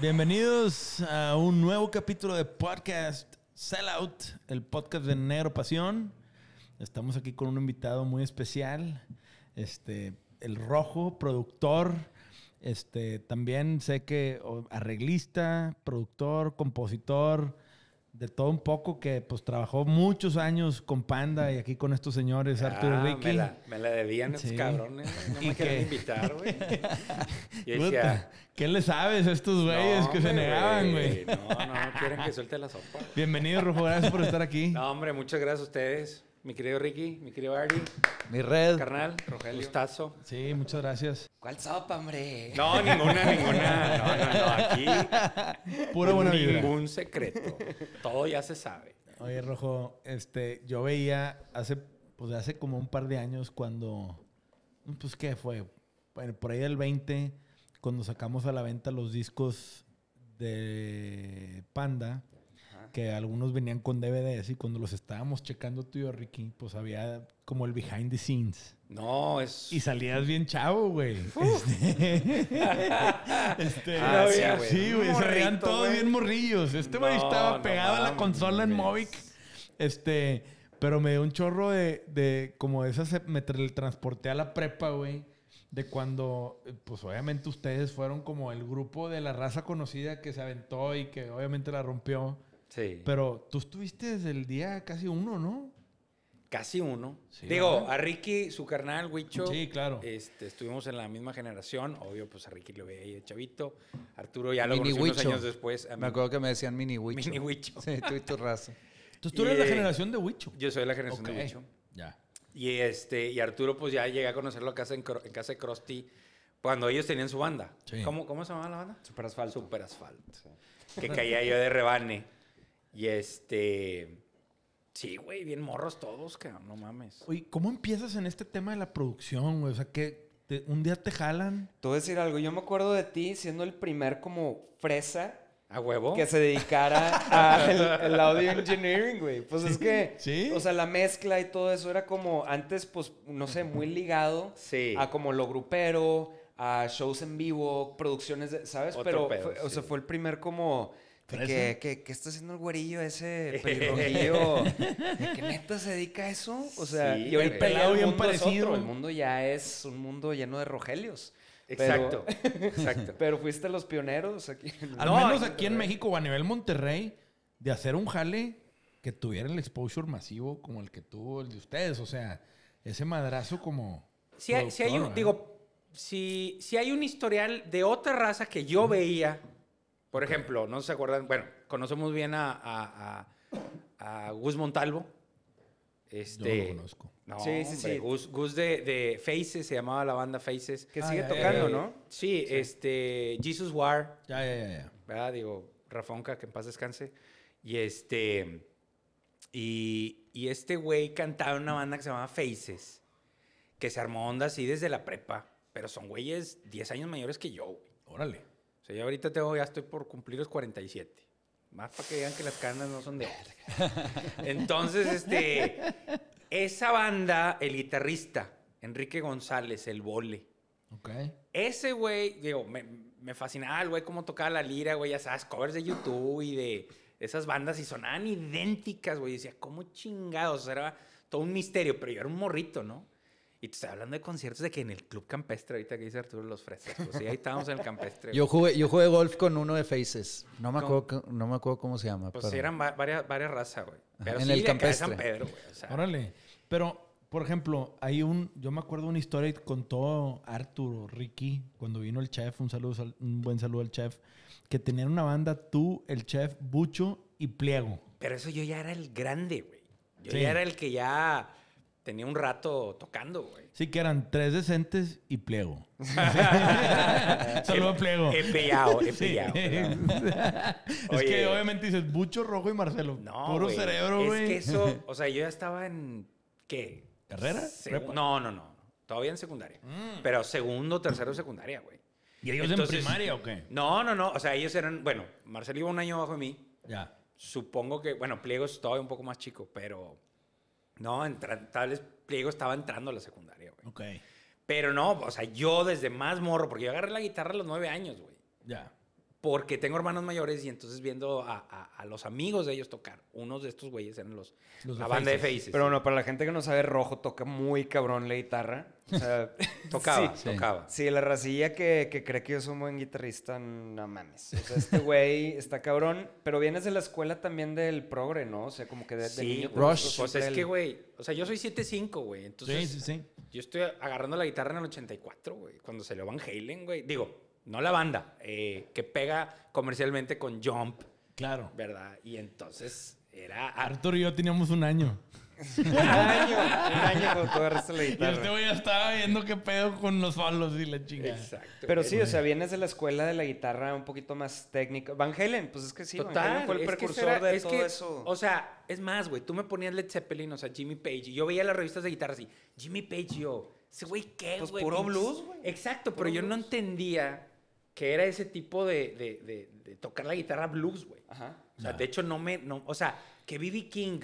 Bienvenidos a un nuevo capítulo de podcast Sellout, el podcast de Negro Pasión. Estamos aquí con un invitado muy especial, este, el Rojo, productor, este, también sé que arreglista, productor, compositor, de todo un poco que pues trabajó muchos años con Panda y aquí con estos señores, ah, Arturo y Ricky. Me la, me la debían esos cabrones, no me querían invitar, güey. ¿qué le sabes a estos güeyes que se negaban, güey? No, no, quieren que suelte la sopa. Bienvenido, Rojo, gracias por estar aquí. No, hombre, muchas gracias a ustedes. Mi querido Ricky, mi querido Ari. Mi red. Carnal, Rogelio. Gustazo. Sí, muchas gracias. ¿Cuál sopa, hombre? No, ninguna, ninguna. No, no, no. Aquí. Puro buena Ningún secreto. Todo ya se sabe. Oye, Rojo, este, yo veía hace, pues hace como un par de años cuando, pues, ¿qué fue? Por ahí del 20, cuando sacamos a la venta los discos de Panda que algunos venían con DVDs y cuando los estábamos checando tú y yo, Ricky, pues había como el behind the scenes. No, es. Y salías bien chavo, güey. Este. este ah, sí, güey. Se veían todos bien morrillos. Este güey estaba pegado a la consola en Movic. Este. Pero me dio un chorro de. de como de esas. Me transporté a la prepa, güey de cuando, pues obviamente ustedes fueron como el grupo de la raza conocida que se aventó y que obviamente la rompió. Sí. Pero tú estuviste desde el día casi uno, ¿no? Casi uno. Digo, a Ricky, su carnal, Huicho. Sí, claro. Este, estuvimos en la misma generación. Obvio, pues a Ricky lo veía ahí de chavito. Arturo ya lo mini unos años después. me acuerdo que me decían Mini Huicho. Mini Huicho. Sí, tú y tu raza. Entonces tú eres la eh, generación de Huicho. Yo soy la generación de Huicho. Ya. Y, este, y Arturo, pues ya llegué a conocerlo en, en casa de Krusty cuando ellos tenían su banda. ¿Cómo, se llamaba la banda? Super Asfalto. Super Asfalto. Que caía yo de rebane. Y este. Sí, güey, bien morros todos, que no mames. Oye, ¿cómo empiezas en este tema de la producción, güey? O sea, que un día te jalan. Te voy a decir algo, yo me acuerdo de ti siendo el primer como fresa. ¿A huevo? Que se dedicara al audio engineering, güey. Pues es que, ¿Sí? o sea, la mezcla y todo eso era como antes, pues, no sé, muy ligado sí. a como lo grupero, a shows en vivo, producciones, de, ¿sabes? Pero, o sea, fue el primer como ¿Qué, está haciendo el güerillo ese qué neta se dedica a eso? O sea, el pelado bien parecido. El mundo ya es un mundo lleno de Rogelios. Exacto, pero, fuiste los pioneros aquí. Al menos aquí en eh, México o a nivel Monterrey, de hacer un jale que tuviera el exposure masivo como el que tuvo el de ustedes. O sea, ese madrazo como. digo, si, si hay un historial de otra raza que yo veía por ejemplo, no se acuerdan, bueno, conocemos bien a, Gus Montalvo. Este, Yo no lo conozco. sí, sí, sí. Gus, de, Faces, se llamaba la banda Faces. Que sigue ah, tocando, ¿no? Sí, este, Jesus War. Ya, ya, ya. ¿Verdad? Digo, Rafonca, que en paz descanse. Y este, y, este güey cantaba en una banda que se llamaba Faces, que se armó onda así desde la prepa, pero son güeyes 10 años mayores que yo, güey. Órale yo ahorita tengo, ya estoy por cumplir los 47. Más para que digan que las canas no son de... Entonces, este, esa banda, el guitarrista, Enrique González, el vole. Ese güey, digo, me, me fascinaba el güey cómo tocaba la lira, güey, ya sabes, covers de YouTube y de esas bandas y sonaban idénticas, güey. Decía, ¿cómo chingados? Era todo un misterio, pero yo era un morrito, ¿no? Y te estoy hablando de conciertos de que en el club campestre, ahorita que dice Arturo Los frescos. pues sí, ahí estábamos en el campestre. yo, jugué, yo jugué golf con uno de Faces. No me, acuerdo, no me acuerdo cómo se llama. Pues eran varias, varias razas, güey. en el campestre. San Pedro, Órale. Pero, por ejemplo, hay un. Yo me acuerdo una historia que contó Arturo, Ricky, cuando vino el chef. Un, saludo, un buen saludo al chef. Que tenían una banda tú, el chef, Bucho y Pliego. Pero eso yo ya era el grande, güey. Yo ya era el que ya tenía un rato tocando, güey. Sí, que eran tres decentes y pliego. Solo pliego. He pillado, he pillado. es que obviamente dices Bucho, Rojo y Marcelo. No, Puro cerebro, güey. Es que eso, o sea, yo ya estaba en, ¿qué? ¿Carrera? no, no, no. Todavía en secundaria. Mm. Pero segundo, tercero, secundaria, güey. ¿Y ellos en primaria o qué? No, no, no. O sea, ellos eran, bueno, Marcelo iba un año bajo de mí. Ya. Supongo que, bueno, Pliego es todavía un poco más chico, pero no, tal tales pliego estaba entrando a la secundaria, güey. Ok. Pero no, o sea, yo desde más morro, porque yo agarré la guitarra a los nueve años, güey. Ya porque tengo hermanos mayores y entonces viendo a, a, los amigos de ellos tocar, unos de estos güeyes eran los, la banda de Faces. Pero bueno, para la gente que no sabe, Rojo toca muy cabrón la guitarra. O sea, tocaba, tocaba. Sí, la racilla que, que, cree que yo soy un buen guitarrista, no mames. O sea, este güey está cabrón, pero vienes de la escuela también del progre, ¿no? O sea, como que de, sí, de niño Rush. Pues es que, güey, o sea, yo soy 7'5, güey. Entonces, sí, sí, sí. Yo estoy agarrando la guitarra en el 84, güey, cuando se lo Van Halen, güey. Digo, no la banda, eh, que pega comercialmente con Jump. Claro. ¿Verdad? Y entonces era... Arthur y yo teníamos un año. un año, un año con todo el resto de la guitarra. Y este güey estaba viendo qué pedo con los falos y la chingada. Exacto. Pero sí, o sea, vienes de la escuela de la guitarra un poquito más técnica. Van Halen, pues es que sí, Total, Van Halen fue el precursor de todo que, eso. O sea, es más, güey, tú me ponías Led Zeppelin, o sea, Jimmy Page, y yo veía las revistas de guitarra así, Jimmy Page, yo, ese güey, ¿qué, pues güey? Pues puro blues, güey. Exacto, pero yo no entendía que era ese tipo de, de, de, tocar la guitarra blues, güey. O sea, de hecho, no me. No, o sea, que B.B. King.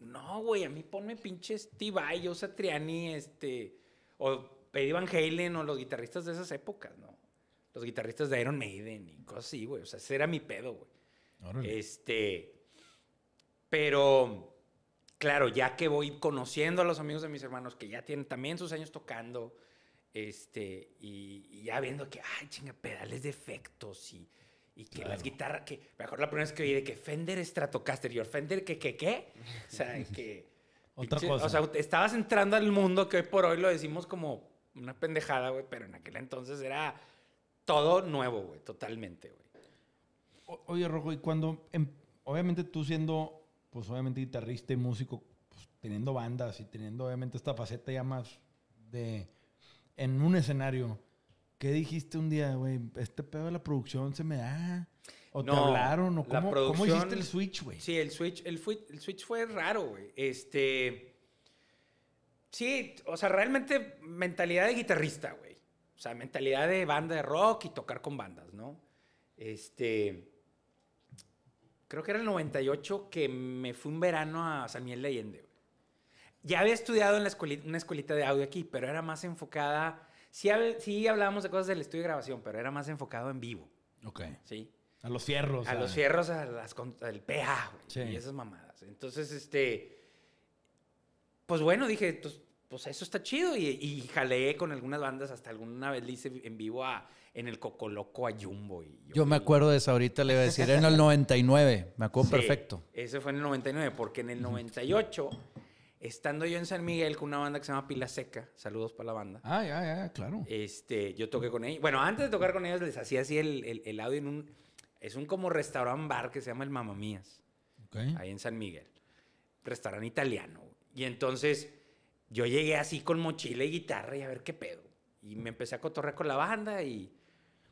No, güey, a mí ponme pinche Steve Vai, o Satriani, este. O Eddie Van Halen, o los guitarristas de esas épocas, ¿no? Los guitarristas de Iron Maiden y cosas así, güey. O sea, ese era mi pedo, güey. Este. Pero. Claro, ya que voy conociendo a los amigos de mis hermanos que ya tienen también sus años tocando, este, y, ya viendo que, ay, chinga, pedales de efectos y, que las guitarras, que mejor la primera vez que oí de que Fender Stratocaster, y Fender, que, que, qué? O sea, que... Otra cosa. O sea, estabas entrando al mundo que hoy por hoy lo decimos como una pendejada, güey, pero en aquel entonces era todo nuevo, güey, totalmente, güey. Oye, Rojo, y cuando, em, obviamente tú siendo, pues obviamente guitarrista y músico, pues teniendo bandas y teniendo obviamente esta faceta ya más de en un escenario, ¿qué dijiste un día, güey? Este pedo de la producción se me da. ¿O te hablaron? ¿O cómo, cómo, hiciste el switch, güey? Sí, el switch, el, el switch fue raro, güey. Este. Sí, o sea, realmente mentalidad de guitarrista, güey. O sea, mentalidad de banda de rock y tocar con bandas, ¿no? Este. Creo que era el 98 que me fui un verano a San Miguel de Allende, ya había estudiado en la una escuelita de audio aquí, pero era más enfocada. Sí, hablábamos de cosas del estudio de grabación, pero era más enfocado en vivo. Ok. Sí. A los fierros. A, los fierros, a las, al PA y esas mamadas. Entonces, este. Pues bueno, dije, pues, pues eso está chido. Y, jaleé con algunas bandas, hasta alguna vez le hice en vivo a, en el Cocoloco a Jumbo. yo, me acuerdo de eso, ahorita le iba a decir, en el 99, me acuerdo perfecto. Eso fue en el 99, porque en el 98 estando yo en San Miguel con una banda que se llama Pila Seca, saludos para la banda. Ah, ya, ya, claro. Este, yo toqué con ellos. Bueno, antes de tocar con ellos les hacía así el, el, audio en un... Es un como restaurant bar que se llama el Mamamías. Okay. Ahí en San Miguel. Restaurante italiano. Y entonces yo llegué así con mochila y guitarra y a ver qué pedo. Y me empecé a cotorrear con la banda y...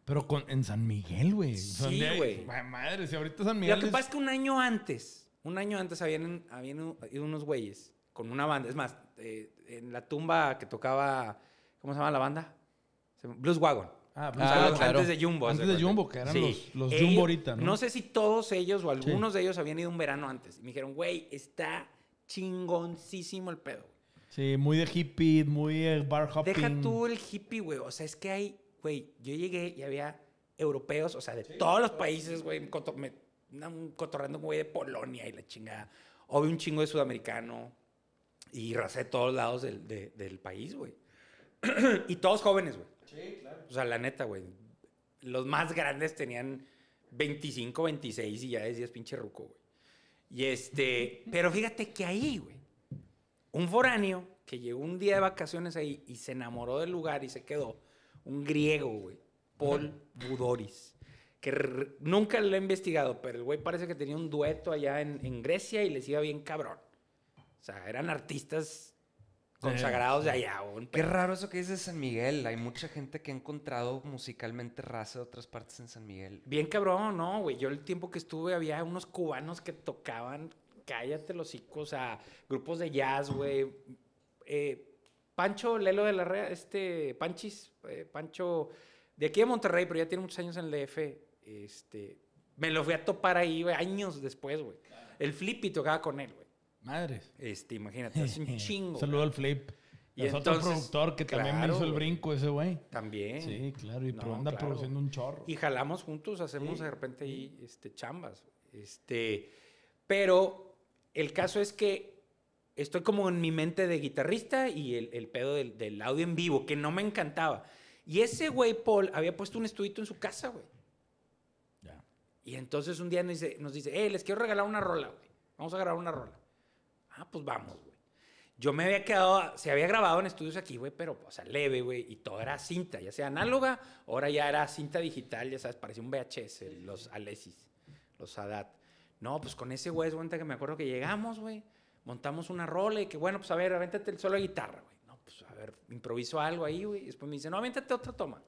Pero con, en San Miguel, güey. Sí, güey. Madre, si ahorita San Miguel... Lo que es... pasa es que un año antes, un año antes habían, habían ido unos güeyes con una banda. Es más, eh, en la tumba que tocaba, ¿cómo se llama la banda? Blues Wagon. Ah, Blues Antes de Jumbo. Antes de Jumbo, que eran los, los Jumbo ¿no? No sé si todos ellos o algunos de ellos habían ido un verano antes. Y me dijeron, güey, está chingoncísimo el pedo. Sí, muy de hippie, muy eh, bar hopping. Deja tú el hippie, güey. O sea, es que hay, güey, yo llegué y había europeos, o sea, de todos los países, güey, un me, cotorrando güey de Polonia y la chingada. o un chingo de sudamericano y rasé todos lados del, país, güey. y todos jóvenes, güey. Sí, claro. O sea, la neta, güey. Los más grandes tenían 25, 26 y ya decías pinche ruco, güey. Y este, pero fíjate que ahí, güey, un foráneo que llegó un día de vacaciones ahí y se enamoró del lugar y se quedó, un griego, güey, Paul Budoris, que nunca lo he investigado, pero el güey parece que tenía un dueto allá en, en Grecia y les iba bien cabrón. O sea, eran artistas consagrados de allá. Qué raro eso que dices San Miguel. Hay mucha gente que ha encontrado musicalmente raza de otras partes en San Miguel. Bien cabrón, ¿no, güey? Yo el tiempo que estuve había unos cubanos que tocaban, cállate los hicos, o sea, grupos de jazz, güey. Eh, Pancho Lelo de la Rea, este, Panchis, eh, Pancho, de aquí de Monterrey, pero ya tiene muchos años en el DF, este, me lo fui a topar ahí, güey, años después, güey. El Flippy tocaba con él, güey. Madres. Este, imagínate, es un chingo. Saludo al Flip. Y es otro productor que también me hizo el brinco ese güey. También. Sí, claro, y anda produciendo un chorro. Y jalamos juntos, hacemos de repente ahí este, chambas. Este, pero el caso es que estoy como en mi mente de guitarrista y el, pedo del, audio en vivo, que no me encantaba. Y ese güey, Paul, había puesto un estudito en su casa, güey. Ya. Y entonces un día nos dice, nos dice, eh, les quiero regalar una rola, güey. Vamos a grabar una rola. Ah, pues vamos, güey. Yo me había quedado, se había grabado en estudios aquí, güey, pero, o sea, leve, güey, y todo era cinta, ya sea análoga, ahora ya era cinta digital, ya sabes, parecía un VHS, los Alesis, los ADAT. No, pues con ese güey, es que me acuerdo que llegamos, güey, montamos una rola y que, bueno, pues a ver, avéntate el solo de guitarra, güey. No, pues a ver, improviso algo ahí, güey. y Después me dice, no, avéntate otra toma.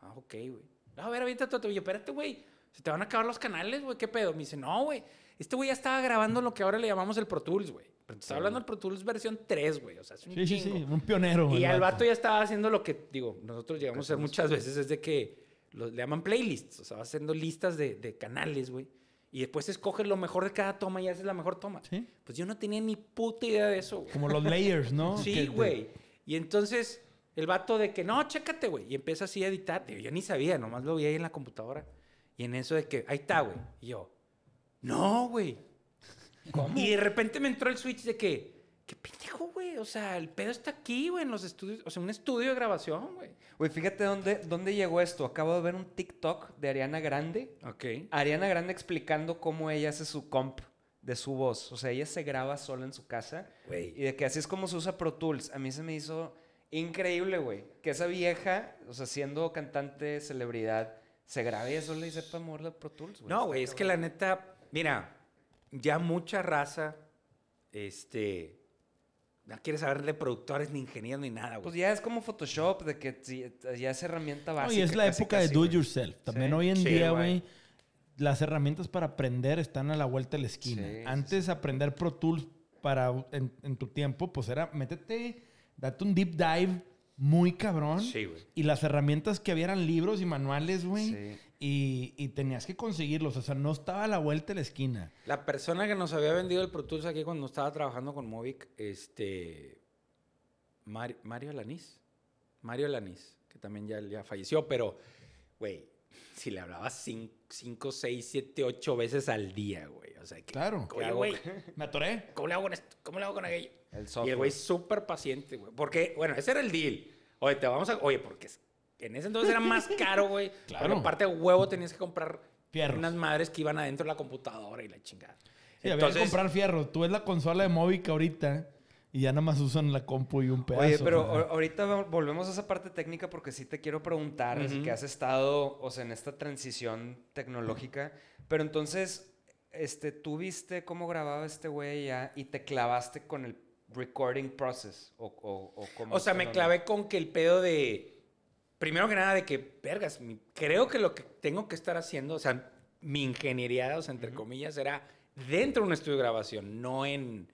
Ah, ok, güey. a ver, avéntate otra. Yo, espérate, güey, se te van a acabar los canales, güey, ¿qué pedo? Me dice, no, güey este güey ya estaba grabando lo que ahora le llamamos el Pro Tools, güey. Pero hablando del Pro Tools versión 3, güey. O sea, es un sí, Sí, sí, un pionero. Y el vato ya estaba haciendo lo que, digo, nosotros llegamos a hacer muchas veces, es de que le llaman playlists. O sea, haciendo listas de, canales, güey. Y después escoge lo mejor de cada toma y haces la mejor toma. Pues yo no tenía ni puta idea de eso, güey. Como los layers, ¿no? sí, güey. Y entonces el vato de que, no, chécate, güey. Y empieza así a editar. Yo ni sabía, nomás lo vi ahí en la computadora. Y en eso de que, ahí está, güey. Y yo, no, güey. ¿Cómo? Y de repente me entró el switch de que, qué pendejo, güey. O sea, el pedo está aquí, güey, en los estudios. O sea, un estudio de grabación, güey. Güey, fíjate dónde, dónde llegó esto. Acabo de ver un TikTok de Ariana Grande. Ok. Ariana Grande explicando cómo ella hace su comp de su voz. O sea, ella se graba sola en su casa. Güey. Y de que así es como se usa Pro Tools. A mí se me hizo increíble, güey. Que esa vieja, o sea, siendo cantante, celebridad, se grabe sola y sepa mover la Pro Tools, No, güey, es que la neta Mira, ya mucha raza, este, no quiere saber de productores, ni ingenieros, ni nada, pues güey. Pues ya es como Photoshop, de que eh, ya es herramienta básica. y es la época de do it yourself. También hoy en día, güey, las herramientas para aprender están a la vuelta de la esquina. Antes aprender Pro Tools para en, en, tu tiempo, pues era métete, date un deep dive muy cabrón. Sí, güey. Y las herramientas que había eran libros y manuales, güey. Sí. Y, tenías que conseguirlos. O sea, no estaba a la vuelta de la esquina. La persona que nos había vendido el Pro Tools aquí cuando estaba trabajando con Movic, este. Mario, Mario Mario Lanís. que también ya, ya falleció, pero, güey, si le hablabas 5, 6, 7, 8 veces al día, güey. O sea, que, claro. güey? Me atoré. ¿Cómo le hago con esto? ¿Cómo le hago con aquello? El Y el güey súper paciente, güey. Porque, bueno, ese era el deal. Oye, te vamos a. Oye, porque en ese entonces era más caro, güey. Claro. Pero aparte de huevo tenías que comprar Fierros. unas madres que iban adentro de la computadora y la chingada. Sí, entonces, había que comprar fierro. Tú ves la consola de que ahorita y ya nada más usan la compu y un pedazo. Oye, pero ahorita volvemos a esa parte técnica porque sí te quiero preguntar, que has estado, o sea, en esta transición tecnológica, pero entonces, este, tú viste cómo grababa este güey ya y te clavaste con el recording process o, o, sea, me clavé con que el pedo de, primero que nada, de que, vergas, creo que lo que tengo que estar haciendo, o sea, mi ingeniería, o sea, entre comillas, era dentro de un estudio de grabación, no en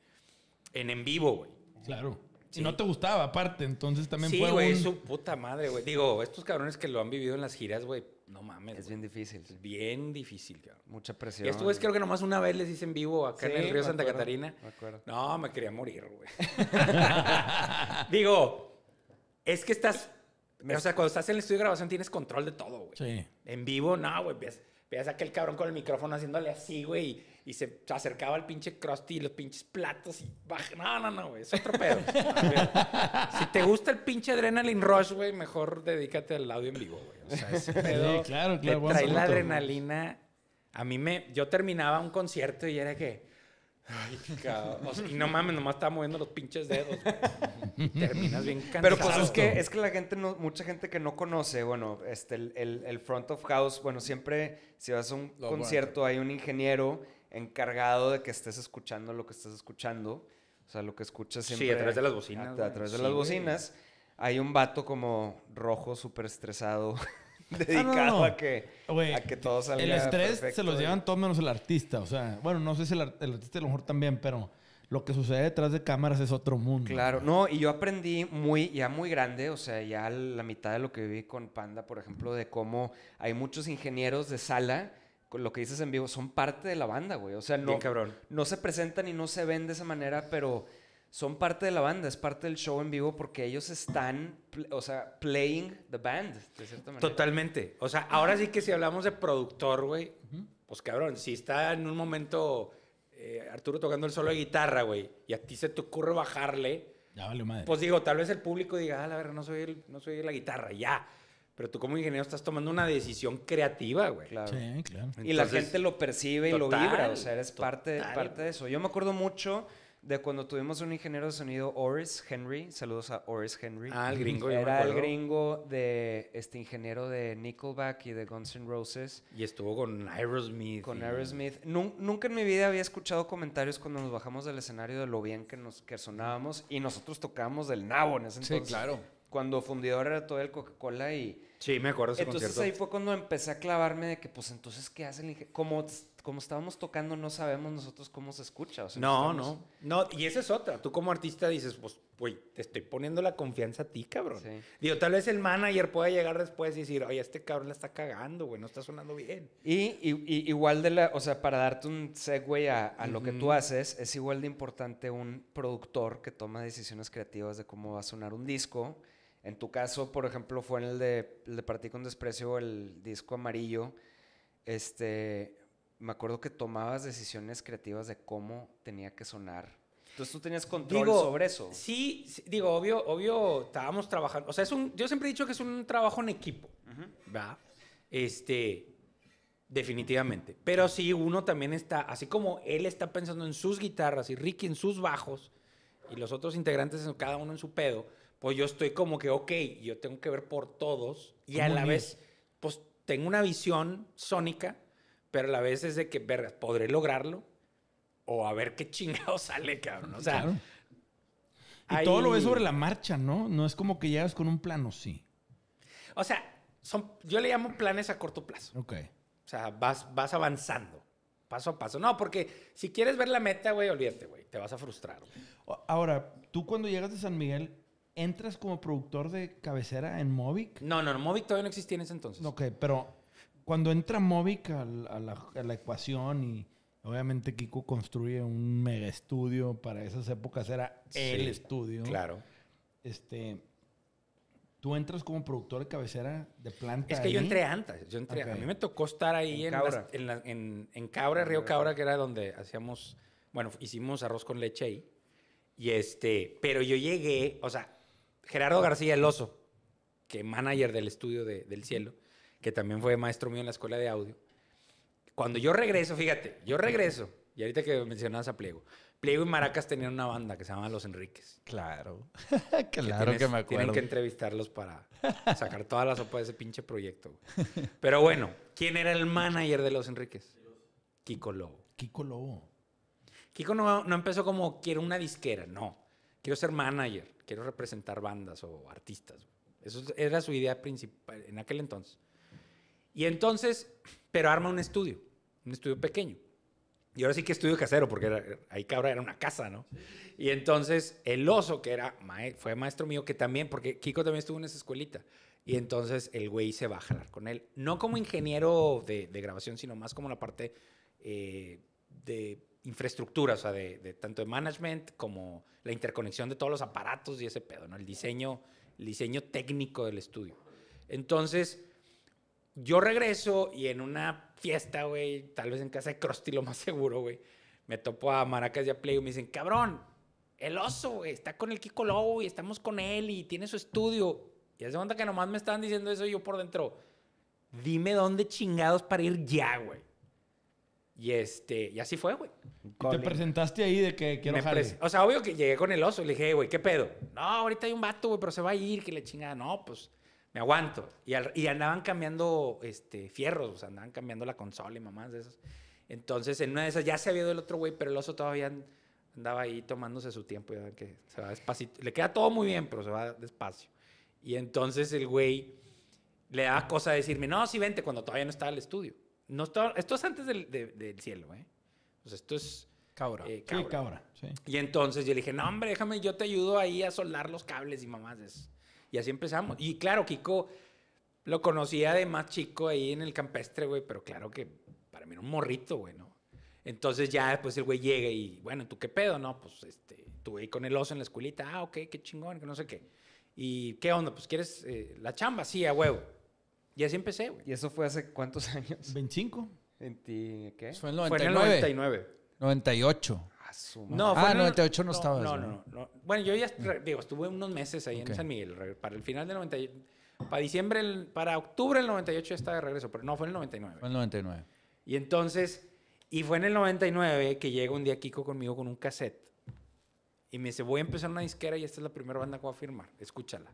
en en vivo, güey. Claro. Si no te gustaba, aparte, entonces también sí, Sí, güey, su puta madre, güey. Digo, estos cabrones que lo han vivido en las giras, güey, no mames. Es bien difícil. Es bien difícil, cabrón. Mucha presión. Y esto, güey, creo que nomás una vez les hice en vivo acá en el río Santa Catarina. Me acuerdo. No, me quería morir, güey. Digo, es que estás. O sea, cuando estás en el estudio de grabación tienes control de todo, güey. Sí. En vivo, no, güey. Veas, a aquel cabrón con el micrófono haciéndole así, güey y se acercaba al pinche crusty y los pinches platos y baja. No, no, no, güey, es otro pedo. si te gusta el pinche Adrenaline Rush, güey, mejor dedícate al audio en vivo, güey. O sea, ese pedo claro, claro, trae la adrenalina. A mí me... Yo terminaba un concierto y era que... Ay, y no mames, nomás estaba moviendo los pinches dedos. Terminas bien cansado. Pero pues es que, es que la gente, mucha gente que no conoce, bueno, este, el, front of house, bueno, siempre si vas a un concierto hay un ingeniero encargado de que estés escuchando lo que estás escuchando. O sea, lo que escuchas siempre. Sí, a través de las bocinas. A, través de las bocinas. Hay un vato como rojo, súper estresado, ah, dedicado A, que, a que todo salga El estrés se los llevan todo menos el artista. O sea, bueno, no sé si el, artista a lo mejor también, pero lo que sucede detrás de cámaras es otro mundo. Claro, no, y yo aprendí muy, ya muy grande, o sea, ya la mitad de lo que viví con Panda, por ejemplo, de cómo hay muchos ingenieros de sala lo que dices en vivo, son parte de la banda, güey. O sea, no, no se presentan y no se ven de esa manera, pero son parte de la banda, es parte del show en vivo porque ellos están, o sea, playing the band, de cierta manera. Totalmente. O sea, ahora sí que si hablamos de productor, güey, pues cabrón, si está en un momento eh, Arturo tocando el solo de guitarra, güey, y a ti se te ocurre bajarle, pues digo, tal vez el público diga, ah, la verdad, no soy, no soy la guitarra, ya. Pero tú como ingeniero estás tomando una decisión creativa, güey. Sí, claro. y la gente lo percibe y lo vibra, o sea, eres parte, parte de eso. Yo me acuerdo mucho de cuando tuvimos un ingeniero de sonido, Oris Henry. Saludos a Oris Henry. Ah, el gringo. Era el gringo de este ingeniero de Nickelback y de Guns N' Roses. Y estuvo con Aerosmith. Con Aerosmith. Nunca en mi vida había escuchado comentarios cuando nos bajamos del escenario de lo bien que nos que sonábamos y nosotros tocábamos del nabo en ese entonces. Sí, claro. Cuando Fundidor era todo el Coca-Cola y Sí, me acuerdo. Ese entonces ahí fue cuando empecé a clavarme de que, pues entonces, ¿qué hacen? Como, como estábamos tocando, no sabemos nosotros cómo se escucha. no, no, no, Y esa es otra. Tú como artista dices, pues, güey, te estoy poniendo la confianza a ti, cabrón. Digo, tal vez el manager pueda llegar después y decir, oye, este cabrón la está cagando, güey, no está sonando bien. Y, igual de la, o sea, para darte un segue a, lo que tú haces, es igual de importante un productor que toma decisiones creativas de cómo va a sonar un disco en tu caso, por ejemplo, fue en el de, el Partí con Desprecio, el disco amarillo. Este, me acuerdo que tomabas decisiones creativas de cómo tenía que sonar. Entonces tú tenías control sobre eso. Sí, digo, obvio, obvio, estábamos trabajando. O sea, es un, yo siempre he dicho que es un trabajo en equipo, Este, definitivamente. Pero sí, uno también está, así como él está pensando en sus guitarras y Ricky en sus bajos y los otros integrantes, cada uno en su pedo pues yo estoy como que, ok, yo tengo que ver por todos y a la vez, pues tengo una visión sónica, pero a la vez es de que, verga, ¿podré lograrlo? O a ver qué chingado sale, cabrón. O sea, Y todo lo ves sobre la marcha, ¿no? No es como que llegas con un plano, sí. O sea, yo le llamo planes a corto plazo. Ok. O sea, vas, vas avanzando paso a paso. No, porque si quieres ver la meta, güey, olvídate, güey. Te vas a frustrar. Ahora, tú cuando llegas de San Miguel, entras como productor de cabecera en Movic. No, no, no todavía no existía en ese entonces. Ok, pero cuando entra Movic a la, a la, ecuación y obviamente Kiko construye un mega estudio, para esas épocas era el estudio. Claro. Este, tú entras como productor de cabecera de planta. Es que yo entré antes. Yo entré, A mí me tocó estar ahí en, en, en Cabra Río Cabra, que era donde hacíamos, bueno, hicimos arroz con leche ahí. Y este, pero yo llegué, o sea, Gerardo García El Oso, que manager del estudio del cielo, que también fue maestro mío en la escuela de audio. Cuando yo regreso, fíjate, yo regreso, y ahorita que mencionas a Pliego, Pliego y Maracas tenían una banda que se llamaba Los Enriques. Claro, claro que, me acuerdo. Tienen que entrevistarlos para sacar toda la sopa de ese pinche proyecto. Pero bueno, ¿quién era el manager de Los Enriques? Kiko Lobo. Kiko Lobo. Kiko no empezó como quiero una disquera, no quiero ser manager, quiero representar bandas o artistas. Eso era su idea principal en aquel entonces. Y entonces, pero arma un estudio, un estudio pequeño. Y ahora sí que estudio casero, porque ahí cabra era una casa, ¿no? Y entonces el oso, que era fue maestro mío, que también, porque Kiko también estuvo en esa escuelita. Y entonces el güey se va a jalar con él. No como ingeniero de, grabación, sino más como la parte eh, de infraestructura, o sea, de, tanto de management como la interconexión de todos los aparatos y ese pedo, ¿no? El diseño, diseño técnico del estudio. Entonces, yo regreso y en una fiesta, güey, tal vez en casa de Krusty lo más seguro, güey, me topo a Maracas de a Play y me dicen, cabrón, el oso, está con el Kiko Lobo y estamos con él y tiene su estudio. Y hace cuenta que nomás me estaban diciendo eso yo por dentro, dime dónde chingados para ir ya, güey. Y este, y así fue, güey. ¿Te presentaste ahí de que quiero jale? O sea, obvio que llegué con el oso y le dije, güey, ¿qué pedo? No, ahorita hay un vato, güey, pero se va a ir, que le chingada. No, pues me aguanto. Y, andaban cambiando este, fierros, o sea, andaban cambiando la consola y mamás de esas. Entonces, en una de esas ya se había ido el otro güey, pero el oso todavía andaba ahí tomándose su tiempo, ya que se va despacito. Le queda todo muy bien, pero se va despacio. Y entonces el güey le da cosa de decirme, no, sí, vente, cuando todavía no estaba el estudio esto es antes del, cielo, ¿eh? O sea, esto es... Cabra. Eh, sí, cabra. Y entonces yo le dije, no, hombre, déjame, yo te ayudo ahí a soldar los cables y mamás. Es... Y así empezamos. Y claro, Kiko lo conocía de más chico ahí en el campestre, güey, pero claro que para mí era un morrito, güey, Entonces ya después el güey llega y, bueno, ¿tú qué pedo? No, pues este, ahí con el oso en la escuelita, ah, ok, qué chingón, que no sé qué. ¿Y qué onda? Pues quieres eh, la chamba, sí, a huevo. Y así empecé, güey. ¿Y eso fue hace cuántos años? 25. ¿20 qué? Fue en el 99. 99. 98. No, ah, 98 no, no estabas. No, no, no, Bueno, yo ya mm. digo, estuve unos meses ahí en San Miguel. Para el final del 98. Para diciembre, para octubre del 98 ya estaba de regreso. Pero no, fue en el 99. Fue en el 99. Y entonces, y fue en el 99 que llega un día Kiko conmigo con un cassette. Y me dice, voy a empezar una disquera y esta es la primera banda que voy a firmar. Escúchala.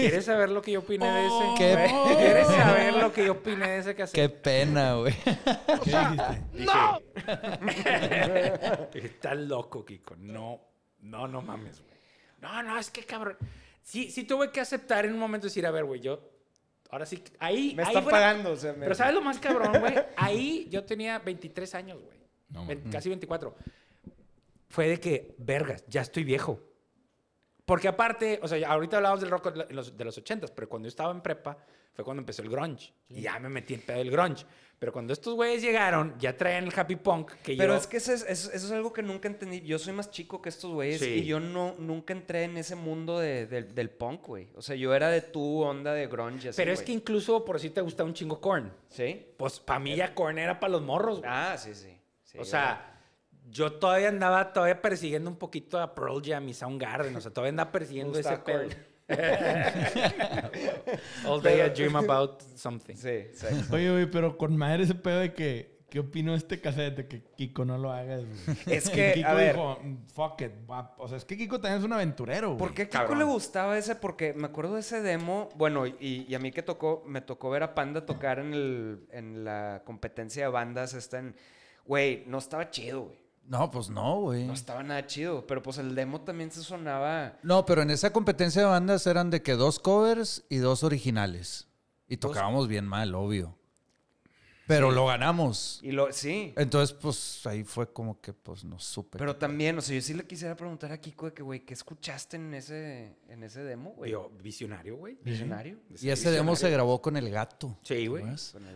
¿Quieres saber lo que yo opine de ese? Oh, ¿Qué? ¿Quieres saber lo que yo opine de ese casino? Qué pena, güey. ¡No! Está estás loco, Kiko. No, no, no mames, güey. No, no, es que cabrón. Sí, sí tuve que aceptar en un momento decir, a ver, güey, yo Ahora sí, ahí. Me están pagando, o sea, me... Pero ¿sabes lo más cabrón, güey? Ahí yo tenía 23 años, güey. No, casi 24. Fue de que, vergas, ya estoy viejo. Porque aparte, o sea, ahorita hablábamos del rock de los, de los 80s, pero cuando yo estaba en prepa fue cuando empezó el grunge. Y ya me metí en pedo del grunge. Pero cuando estos güeyes llegaron, ya traen el happy punk que Pero es que eso es, eso, es, algo que nunca entendí. Yo soy más chico que estos güeyes y yo no, nunca entré en ese mundo de, del punk, güey. O sea, yo era de tu onda de grunge. Así, pero es que incluso por si te gusta un chingo corn. Sí. Pues para mí ya corn era para los morros, güey. Ah, sí, sí. o sea yo todavía andaba todavía persiguiendo un poquito a Pearl Jam y Soundgarden. O sea, todavía andaba persiguiendo ese pedo. All day I dream about something. Sí, sí. Oye, oye, pero con madre ese pedo de que... ¿Qué opino este casete? Que Kiko no lo haga. Es que, Kiko a ver, dijo, fuck it. O sea, es que Kiko también es un aventurero. ¿Por qué a Kiko le gustaba ese? Porque me acuerdo de ese demo. Bueno, y, a mí que tocó, me tocó ver a Panda tocar en, la competencia de bandas. esta. en. Güey, no estaba chido, güey. No, pues no, güey. No estaba nada chido, pero pues el demo también se sonaba. No, pero en esa competencia de bandas eran de que dos covers y dos originales. Y tocábamos bien mal, obvio. Pero lo ganamos. Y lo, sí. Entonces, pues ahí fue como que pues no supe. Pero también, o sea, yo sí le quisiera preguntar a Kiko de que, güey, ¿qué escuchaste en ese, en ese demo, güey? visionario, güey. Visionario. Y ese demo se grabó con el gato. Sí, güey.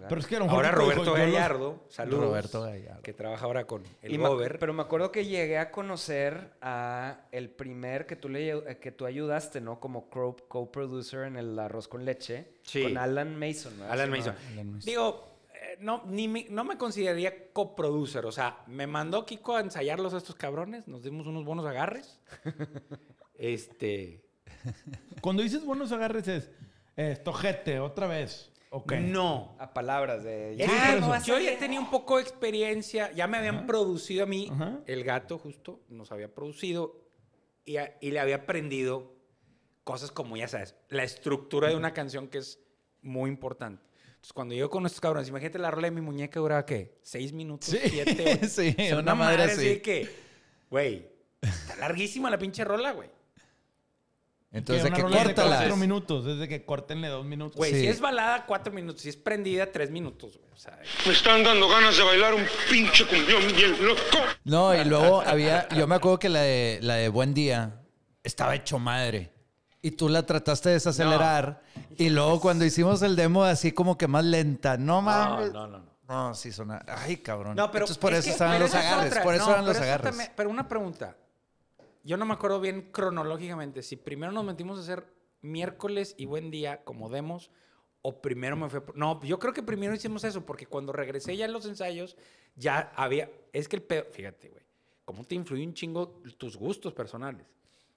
Pero es que Ahora Roberto Gallardo, saludos. Roberto Gallardo. Que trabaja ahora con el Gover. Pero me acuerdo que llegué a conocer a el primer que tú le eh, que tú ayudaste, ¿no? Como co-producer en el arroz con leche. Sí. Con Alan Mason, ¿no? Alan, Alan Mason. Digo no, me, consideraría coproducer. O sea, me mandó Kiko a ensayarlos a estos cabrones. Nos dimos unos buenos agarres. este. Cuando dices buenos agarres es. tojete, otra vez. Okay. No. A palabras de... yo ya tenía un poco de experiencia, ya me habían producido a mí, el gato justo nos había producido y, y, le había aprendido cosas como, ya sabes, la estructura de una canción que es muy importante cuando yo con estos cabrones, imagínate la rola de mi muñeca duraba qué? ¿Seis minutos? Sí, siete, sí, una, madre, así. que, güey, está larguísima la pinche rola, güey. Entonces, que córtala. Cuatro minutos, desde que cortenle dos minutos. Güey, si es balada, cuatro minutos. Si es prendida, tres minutos, güey. O sea, Me están dando ganas de bailar un pinche cumbión bien loco. No, y luego había. Yo me acuerdo que la de, la de Buen Día estaba hecho madre y tú la trataste de desacelerar. Y luego cuando hicimos el demo, así como que más lenta. No mames. No, no, no. No, sí, sonaba. Ay, cabrón. pero. Entonces por eso estaban los agarres. Por eso eran los agarres. pero una pregunta. Yo no me acuerdo bien cronológicamente si primero nos metimos a hacer miércoles y buen día como demos o primero me fue. No, yo creo que primero hicimos eso porque cuando regresé ya en los ensayos ya había. Es que el pedo. Fíjate, güey. ¿Cómo te influye un chingo tus gustos personales?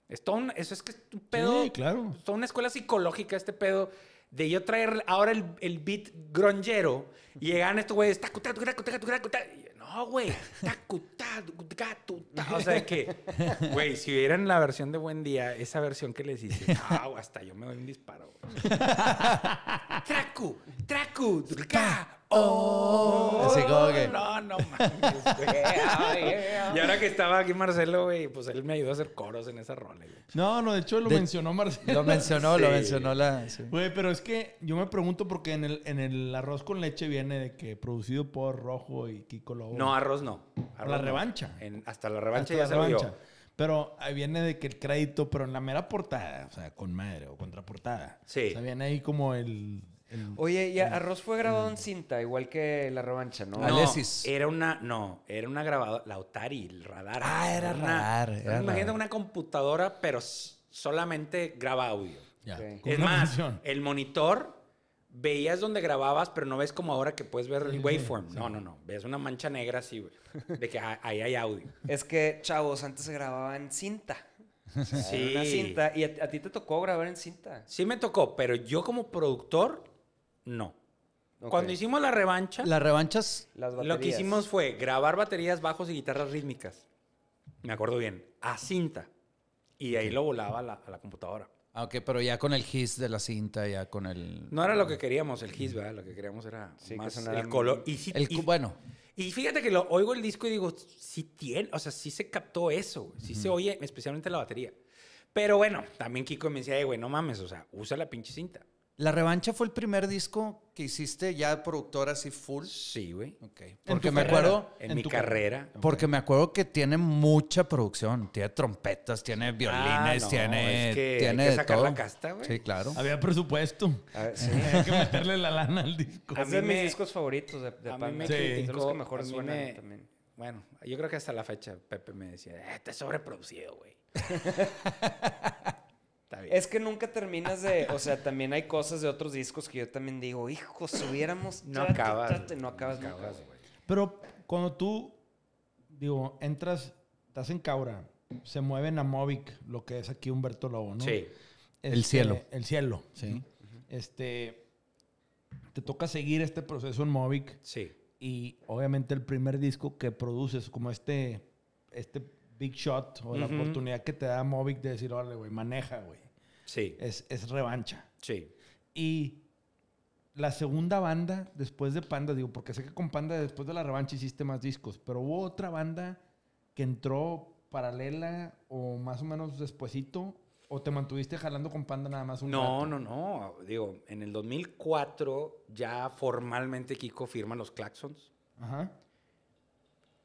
Es todo eso es que es un pedo. Sí, claro. Es toda una escuela psicológica este pedo de yo traer ahora el, beat grongero y llegan estos güeyes, no, güey, o sea que, güey, si hubieran la versión de Buen Día, esa versión que les hice, ah, hasta yo me doy un disparo, ¡Tracu, Tracu, tracu, Oh, No, no mames, Y ahora que estaba aquí Marcelo, güey, pues él me ayudó a hacer coros en esa rola, No, no, de hecho lo mencionó Marcelo. Lo mencionó, lo mencionó la. Güey, pero es que yo me pregunto porque en el, en el arroz con leche viene de que producido por Rojo y Kiko Lobo. No, arroz no. La revancha. En- hasta la revancha ya la se Pero ahí viene de que el crédito, pero en la mera portada, o sea, con madre o contraportada. Sí. O sea, viene ahí como el Oye, y Arroz fue grabado en cinta, igual que La Revancha, ¿no? no Era una, no, era una grabadora, la Otari, el radar. Ah, era, radar. imagínate una computadora, pero solamente graba audio. Es más, el monitor veías donde grababas, pero no ves como ahora que puedes ver el waveform. No, no, no. Ves una mancha negra así, De que ah, ahí hay audio. Es que, chavos, antes se grababa en cinta. Sí. una cinta. Y a, ti te tocó grabar en cinta. Sí me tocó, pero yo como productor no. Cuando hicimos la revancha. Las revanchas. lo que hicimos fue grabar baterías, bajos y guitarras rítmicas. Me acuerdo bien. A cinta. Y ahí lo volaba a la, computadora. Ah, ok, pero ya con el his de la cinta, ya con el. No era lo que queríamos, el his, ¿verdad? Lo que queríamos era más el color. Y bueno. Y fíjate que lo oigo el disco y digo, sí tiene, o sea, sí se captó eso, sí se oye, especialmente la batería. Pero bueno, también Kiko me decía, güey, no mames, o sea, usa la pinche cinta. La Revancha fue el primer disco que hiciste ya productor así full. Sí, güey. Okay. Porque me acuerdo. En, mi carrera. Porque me acuerdo que tiene mucha producción. Tiene trompetas, tiene ah, violines, tiene. Es que tiene hay que sacar todo. la casta, güey. Sí, claro. Había presupuesto. Ah, sí. hay que meterle la lana al disco. A mí mis discos favoritos de, de sí. de los que mejor suenan también. Bueno, yo creo que hasta la fecha Pepe me decía, ¡Este te sobreproducido, güey. Es que nunca terminas de. O sea, también hay cosas de otros discos que yo también digo, hijo, si hubiéramos. No acabas. no acabas, Pero cuando tú, digo, entras, estás en Caura, se mueven a Amovic, lo que es aquí Humberto Lobo, ¿no? Sí. el este, cielo. El cielo, sí. Este. Te toca seguir este proceso en Movic. Sí. Y obviamente el primer disco que produces, como este, este big shot o la oportunidad que te da Movic de decir, órale, güey, maneja, güey. Sí. Es, es, revancha. Sí. Y la segunda banda, después de Panda, digo, porque sé que con Panda después de la revancha hiciste más discos, pero hubo otra banda que entró paralela o más o menos despuesito, o te mantuviste jalando con Panda nada más un No, no, no. Digo, en el 2004 ya formalmente Kiko firma los Claxons. Ajá.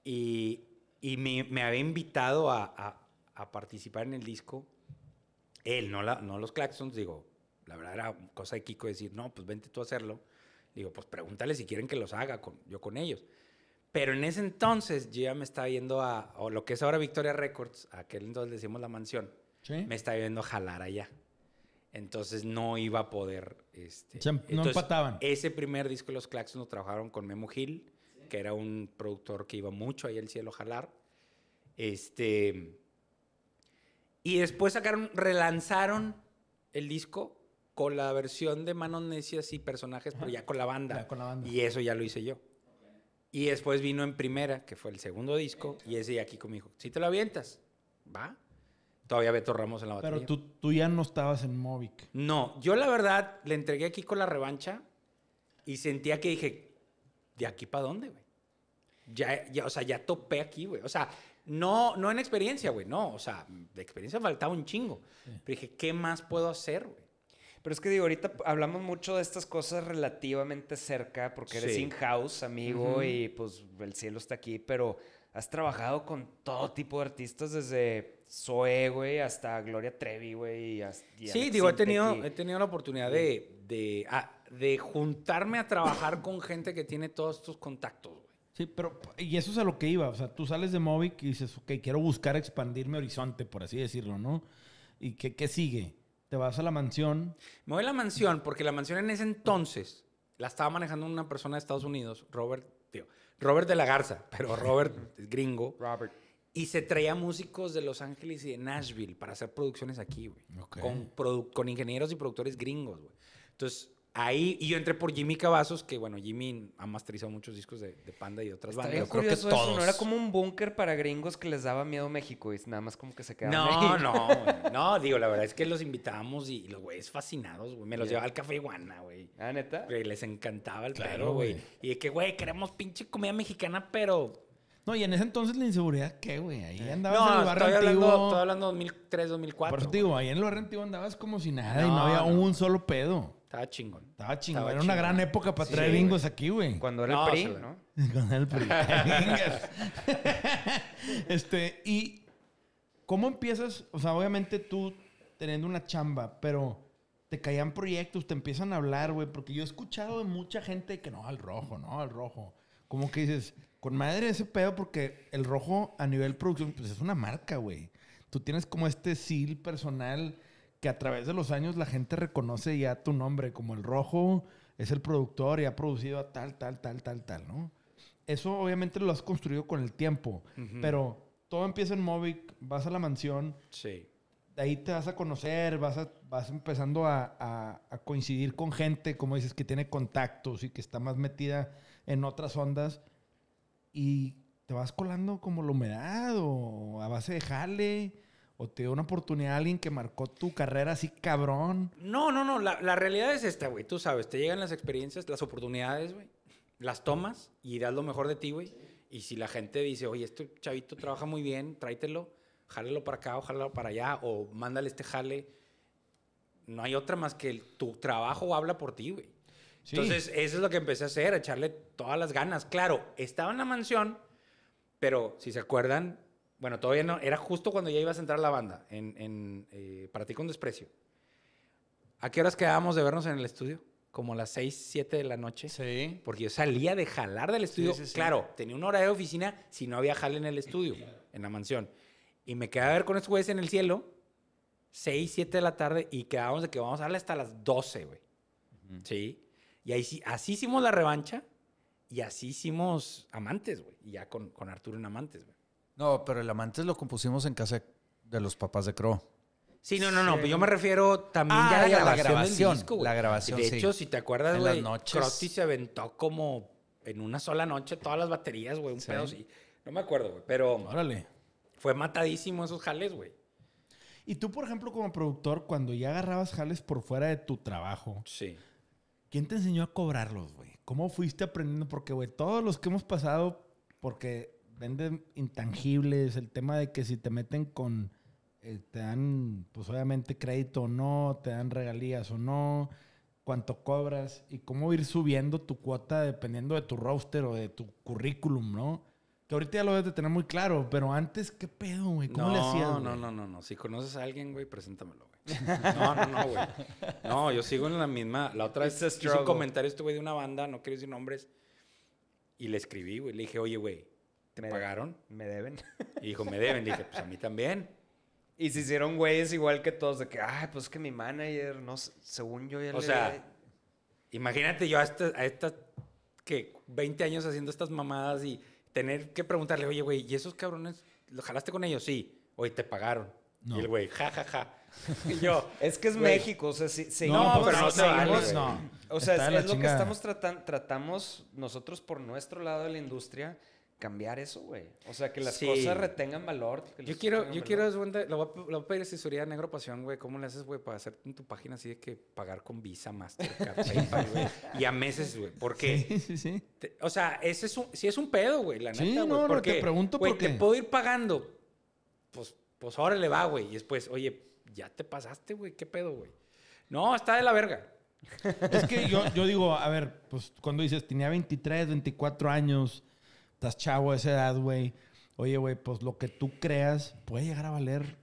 Y y me, había invitado a, participar en el disco. Él, no, la, no los Claxons, digo, la verdad era cosa de Kiko decir, no, pues vente tú a hacerlo. Digo, pues pregúntale si quieren que los haga con, yo con ellos. Pero en ese entonces yo ya me estaba yendo a, lo que es ahora Victoria Records, aquel entonces le decimos la mansión, me estaba yendo a jalar allá. Entonces no iba a poder. Este, no empataban. Ese primer disco de los Claxons lo trabajaron con Memo Gil que era un productor que iba mucho ahí al cielo a jalar. Este, y después sacaron, relanzaron el disco con la versión de Manos Necias y Personajes, pero ya con la banda. con la banda. Y eso ya lo hice yo. Y después vino en primera, que fue el segundo disco, y ese ya aquí conmigo. Si te lo avientas, va. Todavía Beto Ramos en la batería. Pero tú, tú ya no estabas en Movic. No, yo la verdad le entregué aquí con la revancha y sentía que dije, ¿de aquí para dónde, güey? ya, ya, o sea, ya topé aquí, güey. O sea, no, no en experiencia, güey, no. O sea, de experiencia faltaba un chingo. Pero dije, ¿qué más puedo hacer, güey? Pero es que digo, ahorita hablamos mucho de estas cosas relativamente cerca, porque eres in-house, amigo, y pues el cielo está aquí, pero has trabajado con todo tipo de artistas, desde Zoe, güey, hasta Gloria Trevi, güey. sí, digo, he tenido, he tenido la oportunidad de, de, ah, de juntarme a trabajar con gente que tiene todos estos contactos, Sí, pero, y eso es a lo que iba. O sea, tú sales de Movic y dices, ok, quiero buscar expandir mi horizonte, por así decirlo, ¿no? ¿Y qué, qué sigue? ¿Te vas a la mansión? Me voy a la mansión, porque la mansión en ese entonces la estaba manejando una persona de Estados Unidos, Robert, tío, Robert de la Garza, pero Robert es gringo. Robert. Y se traía músicos de Los Ángeles y de Nashville para hacer producciones aquí, güey. Con, con ingenieros y productores gringos, güey. Entonces, Ahí, y yo entré por Jimmy Cavazos, que bueno, Jimmy ha masterizado muchos discos de, Panda y otras bandas. Yo creo que todos. Eso, no era como un búnker para gringos que les daba miedo México y nada más como que se quedaban No, ahí. no, no, digo, la verdad es que los invitábamos y, los güeyes fascinados, güey. Me los llevaba al Café Iguana, güey. Ah, ¿neta? les encantaba el perro, güey. Y de que, güey, queremos pinche comida mexicana, pero... No, y en ese entonces la inseguridad, ¿qué, güey? Ahí eh. andabas en el barrio Hablando, hablando 2003, 2004. Por eso digo, ahí en el barrio antiguo andabas como si nada y no había un solo pedo. Estaba chingón. Estaba chingón. era una gran época para traer bingos aquí, güey. Cuando era el PRI, ¿no? Cuando era el PRI. este, y ¿cómo empiezas? O sea, obviamente tú teniendo una chamba, pero te caían proyectos, te empiezan a hablar, güey, porque yo he escuchado de mucha gente que no, al rojo, no, al rojo. Como que dices, con madre ese pedo, porque el rojo a nivel producción, pues es una marca, güey. Tú tienes como este seal personal que a través de los años la gente reconoce ya tu nombre, como el rojo es el productor y ha producido a tal, tal, tal, tal, tal, ¿no? Eso obviamente lo has construido con el tiempo, pero todo empieza en Movic, vas a la mansión. Sí. De ahí te vas a conocer, vas, vas empezando a, coincidir con gente, como dices, que tiene contactos y que está más metida en otras ondas. Y te vas colando como la humedad o a base de jale o te dio una oportunidad a alguien que marcó tu carrera así cabrón. No, no, no. La, la realidad es esta, güey. Tú sabes, te llegan las experiencias, las oportunidades, güey. Las tomas y das lo mejor de ti, güey. Y si la gente dice, oye, este chavito trabaja muy bien, tráetelo, jálelo para acá o jálelo para allá, o mándale este jale. No hay otra más que el, tu trabajo habla por ti, güey. Entonces, eso es lo que empecé a hacer, a echarle todas las ganas. Claro, estaba en la mansión, pero si se acuerdan, bueno, todavía no, era justo cuando ya iba a entrar la banda, en, en eh, Para ti con desprecio. ¿A qué horas quedábamos de vernos en el estudio? Como a las 6, 7 de la noche. Sí. Porque yo salía de jalar del estudio. Claro, tenía una hora de oficina si no había jale en el estudio, en la mansión. Y me quedaba a ver con estos juez en el cielo, 6, 7 de la tarde, y quedábamos de que vamos a darle hasta las 12, güey. Sí. Y ahí, así hicimos la revancha y así hicimos Amantes, güey. Y ya con, con Arturo en Amantes, güey. No, pero el Amantes lo compusimos en casa de los papás de Crow. Sí, no, no, no. pero Yo me refiero también ya a ah, la, grabación, la disco, La grabación, De hecho, si te acuerdas, güey, Crotty se aventó como en una sola noche todas las baterías, güey. Un pedo No me acuerdo, güey. Pero Órale. fue matadísimo esos jales, güey. Y tú, por ejemplo, como productor, cuando ya agarrabas jales por fuera de tu trabajo. Sí. ¿Quién te enseñó a cobrarlos, güey? ¿Cómo fuiste aprendiendo? Porque, güey, todos los que hemos pasado, porque venden intangibles, el tema de que si te meten con, eh, te dan, pues obviamente crédito o no, te dan regalías o no, cuánto cobras y cómo ir subiendo tu cuota dependiendo de tu roster o de tu currículum, ¿no? Que ahorita ya lo debes de tener muy claro, pero antes, ¿qué pedo, güey? ¿Cómo no, le hacías? No, no, no, no, no. Si conoces a alguien, güey, preséntamelo, güey. No, no, no, güey. No, yo sigo en la misma. La otra vez hice un comentario este güey de una banda, no quiero decir nombres, y le escribí, güey. Le dije, oye, güey, ¿Te me pagaron? Me deben. Y dijo, me deben. dije, pues a mí también. Y se hicieron güeyes igual que todos, de que, ay, pues que mi manager, no según yo ya O sea, imagínate yo a estas, esta, que 20 años haciendo estas mamadas y tener que preguntarle, oye, güey, ¿y esos cabrones, lo jalaste con ellos? Sí. Oye, te pagaron. Y el güey, ja, ja, ja. Y yo, es que es México, o sea, si, no, pero no, seguimos, O sea, es, es lo que estamos tratando, tratamos nosotros por nuestro lado de la industria cambiar eso, güey. O sea, que las cosas retengan valor. Yo quiero, yo quiero, es lo, voy a, pedir asesoría Negro Pasión, güey. ¿Cómo le haces, güey, para hacer en tu página así de que pagar con Visa, Mastercard, güey? Y a meses, güey. Porque, sí, sí, sí. o sea, ese es un, sí es un pedo, güey, la neta, Sí, no, porque, no, te pregunto porque por qué. te puedo ir pagando. Pues, pues ahora le va, güey. Y después, oye, ya te pasaste, güey. ¿Qué pedo, güey? No, está de la verga. es que yo, yo digo, a ver, pues cuando dices, tenía 23, 24 años estás chavo a esa edad, güey. Oye, güey, pues lo que tú creas puede llegar a valer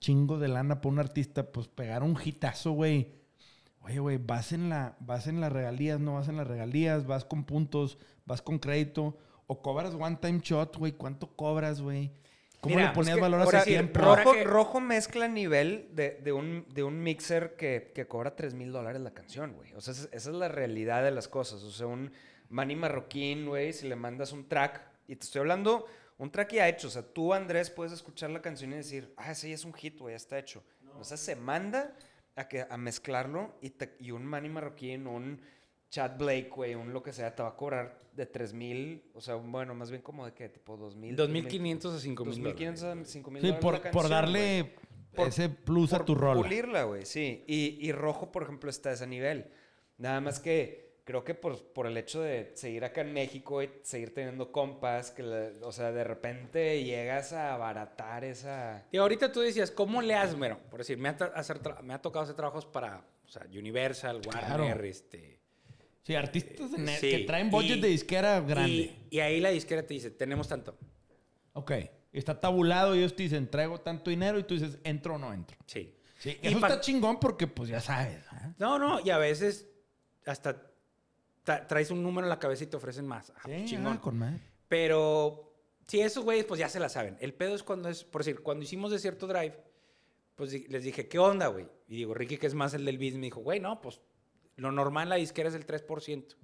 chingo de lana por un artista, pues pegar un hitazo, güey. Oye, güey, vas en la, vas en las regalías, no vas en las regalías, vas con puntos, vas con crédito, o cobras one time shot, güey. ¿Cuánto cobras, güey? ¿Cómo le ponías valor a ese tiempo? Rojo, mezcla rojo, mezcla nivel de, un, de un mixer que, que cobra 3 mil dólares la canción, güey. O sea, esa es, la realidad de las cosas. O sea, un, Manny Marroquín, güey, si le mandas un track, y te estoy hablando, un track ya hecho, o sea, tú, Andrés, puedes escuchar la canción y decir, ah, ya es un hit, güey, ya está hecho. O sea, se manda a, que, a mezclarlo y, y un Manny Marroquín, un Chad Blake, güey, un lo que sea, te va a cobrar de 3000, o sea, bueno, más bien como de qué, tipo 2000. 2500 a 5000. 2500 a 5000. Sí, por, por darle ese plus a tu rol. Pulirla, güey, sí. Y, y rojo, por ejemplo, está a ese nivel. Nada más que creo que por, por, el hecho de seguir acá en México y seguir teniendo compas, que o sea, de repente llegas a abaratar esa... Y ahorita tú decías, ¿cómo le has, mero? Por decir, me ha, tocado hacer trabajos para o sea, Universal, Warner, este... Sí, artistas eh, que traen budget de disquera grande. Y, ahí la disquera te dice, tenemos tanto. Ok. Está tabulado y ellos te dicen, traigo tanto dinero y tú dices, entro o no entro. Sí. sí. eso está chingón porque pues ya sabes. ¿eh? No, no, y a veces hasta traes un número en la cabeza y te ofrecen más. Ah, chingón. Ah, con Pero sí, esos güeyes pues ya se la saben. El pedo es cuando es, por decir, cuando hicimos Desierto Drive, pues les dije, ¿qué onda, güey? Y digo, Ricky, que es más el del beat, me dijo, güey, no, pues lo normal en la disquera es el 3%.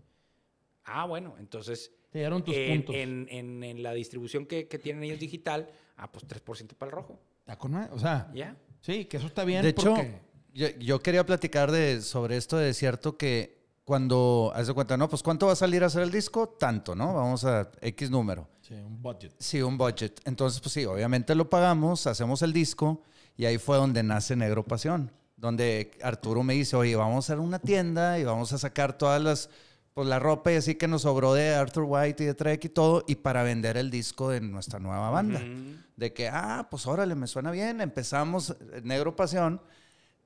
Ah, bueno, entonces... Te dieron tus puntos. En, la distribución que, tienen ellos digital, ah, pues 3% para el rojo. Está con O sea, ¿ya? Sí, que eso está bien. De hecho, yo, quería platicar de, sobre esto de cierto que cuando hace cuenta, no, pues cuánto va a salir a hacer el disco, tanto, ¿no? Vamos a X número. Sí, un budget. Sí, un budget. Entonces, pues sí, obviamente lo pagamos, hacemos el disco y ahí fue donde nace Negro Pasión, donde Arturo me dice, oye, vamos a hacer una tienda y vamos a sacar todas las, pues la ropa y así que nos sobró de Arthur White y de Trek y todo, y para vender el disco de nuestra nueva banda. De que, ah, pues órale, me suena bien, empezamos eh, Negro Pasión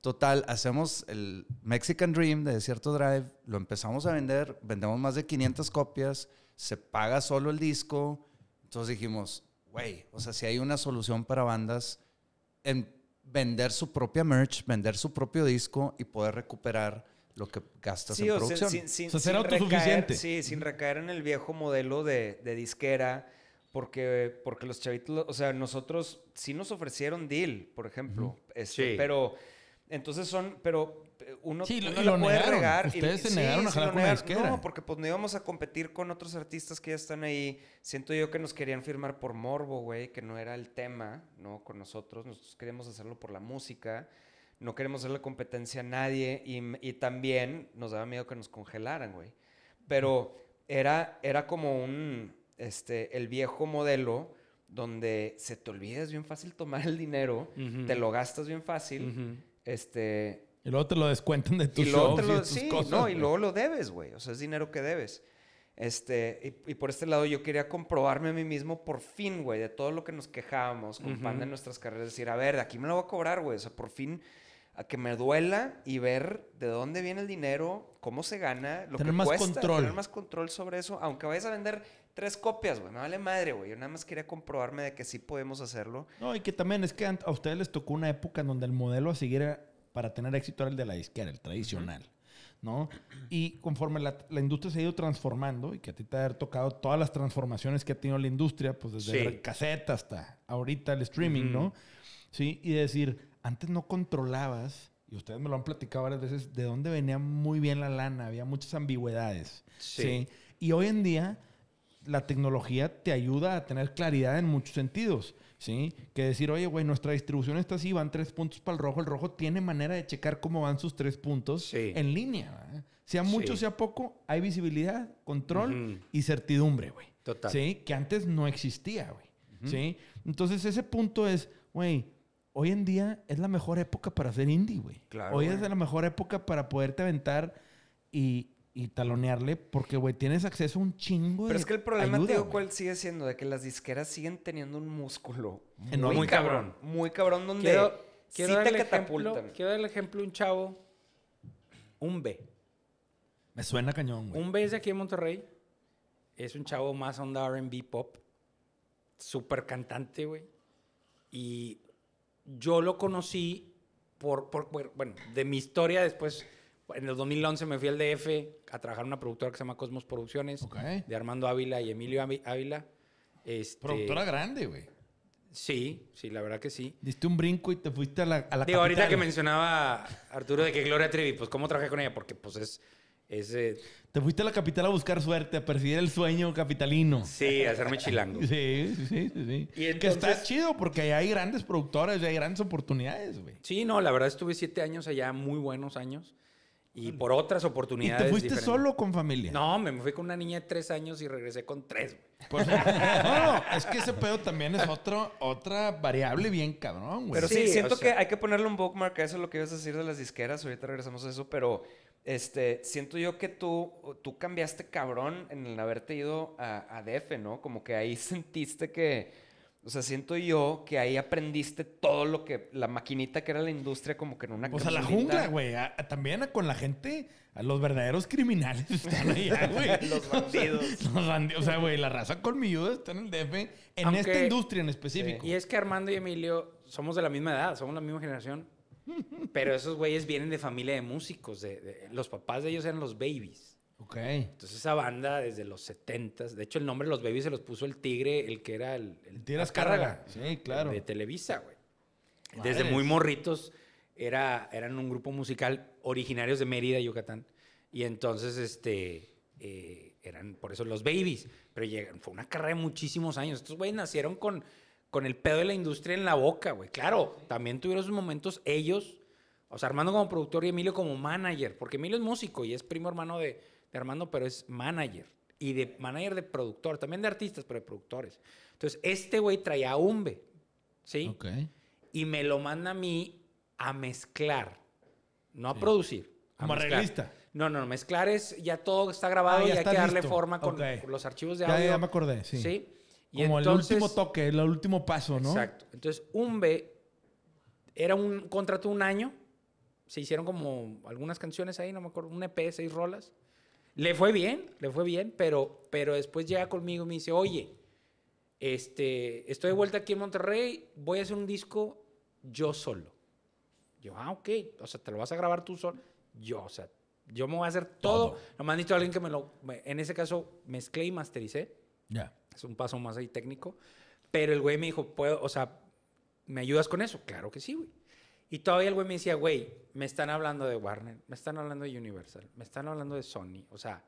Total, hacemos el Mexican Dream de Desierto Drive, lo empezamos a vender, vendemos más de 500 copias, se paga solo el disco. Entonces dijimos, güey, o sea, si hay una solución para bandas en vender su propia merch, vender su propio disco y poder recuperar lo que gastas en producción. Sin, o sea, recaer, sí, sin recaer en el viejo modelo de, disquera porque, porque los chavitos, o sea, nosotros sí nos ofrecieron deal, por ejemplo, este, pero entonces son, pero eh, uno, sí, lo, puede negaron. Ustedes se negaron a jalar con No, porque pues no íbamos a competir con otros artistas que ya están ahí. Siento yo que nos querían firmar por morbo, güey, que no era el tema, ¿no? Con nosotros. Nosotros queríamos hacerlo por la música. No queremos hacer la competencia a nadie. Y, también nos daba miedo que nos congelaran, güey. Pero era, era como un, este, el viejo modelo donde se te olvida es bien fácil tomar el dinero, te lo gastas bien fácil. Este. Y luego te lo descuentan de tus y y tus cosas, No, y luego lo debes, güey. O sea, es dinero que debes. Este, y, por este lado yo quería comprobarme a mí mismo por fin, güey, de todo lo que nos quejábamos con nuestras carreras. Decir, a ver, de aquí me lo voy a cobrar, güey. O sea, por fin a que me duela y ver de dónde viene el dinero, cómo se gana, lo tener más control. tener más control sobre eso, aunque vayas a vender tres copias, güey. Me vale madre, güey. Yo nada más quería comprobarme de que sí podemos hacerlo. No, y que también es que a ustedes les tocó una época en donde el modelo a seguir para tener éxito era el de la izquierda, el tradicional. ¿No? Y conforme la, industria se ha ido transformando y que a ti te ha tocado todas las transformaciones que ha tenido la industria, pues desde la caseta hasta ahorita el streaming, ¿no? Sí, y decir, antes no controlabas y ustedes me lo han platicado varias veces, de dónde venía muy bien la lana, había muchas ambigüedades. ¿sí? Y hoy en día la tecnología te ayuda a tener claridad en muchos sentidos, ¿sí? Que decir, oye, güey, nuestra distribución está así, van tres puntos para el rojo, el rojo tiene manera de checar cómo van sus tres puntos en línea. Sea mucho, sea poco, hay visibilidad, control y certidumbre, güey. Total. ¿Sí? Que antes no existía, güey. ¿Sí? Entonces ese punto es, güey, hoy en día es la mejor época para hacer indie, güey. Claro, hoy es la mejor época para poderte aventar y, y talonearle porque, güey, tienes acceso a un chingo Pero es que el problema, te digo ¿cuál sigue siendo? De que las disqueras siguen teniendo un músculo eh, Muy cabrón. Muy cabrón donde quiero, sí te catapultan. quiero dar el ejemplo un chavo, un B. Me suena cañón, güey. Un B es de aquí en Monterrey. Es un chavo más onda R&B pop. Súper cantante, güey. Y yo lo conocí por, por, bueno, de mi historia después en el 2011 me fui al DF a trabajar en una productora que se llama Cosmos Producciones, de Armando Ávila y Emilio Ávila. Este productora grande, güey. Sí, sí, la verdad que sí. Diste un brinco y te fuiste a la, a la Digo, ahorita que mencionaba Arturo de que Gloria Trevi, pues cómo trabajé con ella, porque pues es... es eh, Te fuiste a la capital a buscar suerte, a perseguir el sueño capitalino. Sí, a hacerme chilango. sí, sí, sí. sí. ¿Y Que está chido porque allá hay grandes productores, allá hay grandes oportunidades, güey. Sí, no, la verdad estuve siete años allá, muy buenos años. Y por otras oportunidades. ¿Y te fuiste solo con familia? No, me fui con una niña de tres años y regresé con tres, güey. Pues, no, es que ese pedo también es otro, otra variable bien cabrón, güey. Pero sí, siento que hay que ponerle un bookmark a eso, lo que ibas a decir de las disqueras. Ahorita regresamos a eso, pero este, siento yo que tú, tú cambiaste cabrón en el haberte ido a, a DF, ¿no? Como que ahí sentiste que o sea, siento yo que ahí aprendiste todo lo que la maquinita que era la industria, como que en una. O sea, la jungla, güey. También con la gente, a los verdaderos criminales están allá, güey. los bandidos. O sea, güey, la raza colmilluda está en el DF, en esta industria en específico. Y es que Armando y Emilio somos de la misma edad, somos la misma generación. pero esos güeyes vienen de familia de músicos. de, los papás de ellos eran los babies. Ok. Entonces esa banda desde los 70 de hecho el nombre de los babies se los puso el tigre, el que era el... El, sí, claro. De Televisa, güey. Desde muy morritos era, eran un grupo musical originarios de Mérida, Yucatán. Y entonces, este, eh, eran por eso los babies. Pero llegan, fue una carrera de muchísimos años. Estos güeyes nacieron con, con el pedo de la industria en la boca, güey. Claro, también tuvieron sus momentos ellos. O sea, Armando como productor y Emilio como manager, porque Emilio es músico y es primo hermano de, de Armando, pero es manager. Y de manager de productor, también de artistas, pero de productores. Entonces, este güey traía a Umbe, ¿sí? Ok. Y me lo manda a mí a mezclar, no a producir. Como arreglista. No, no, mezclar es ya todo está grabado ah, ya y hay que darle forma con, los archivos de audio. Ya, me acordé, sí. ¿Sí? Como el último toque, el último paso, ¿no? Exacto. Entonces, Umbe era un contrato de un año. Se hicieron como algunas canciones ahí, no me acuerdo, un EP, seis rolas. Le fue bien, le fue bien, pero, pero después llega conmigo y me dice, oye, este, estoy de vuelta aquí en Monterrey, voy a hacer un disco yo solo. Yo, ah, ok, o sea, te lo vas a grabar tú solo. Yo, o sea, yo me voy a hacer todo. Nomás necesito a alguien que me lo, en ese caso, mezclé y mastericé. Ya. Es un paso más ahí técnico. Pero el güey me dijo, puedo, o sea, ¿me ayudas con eso? Claro que sí, güey. Y todavía el güey me decía, güey, me están hablando de Warner, me están hablando de Universal, me están hablando de Sony. O sea,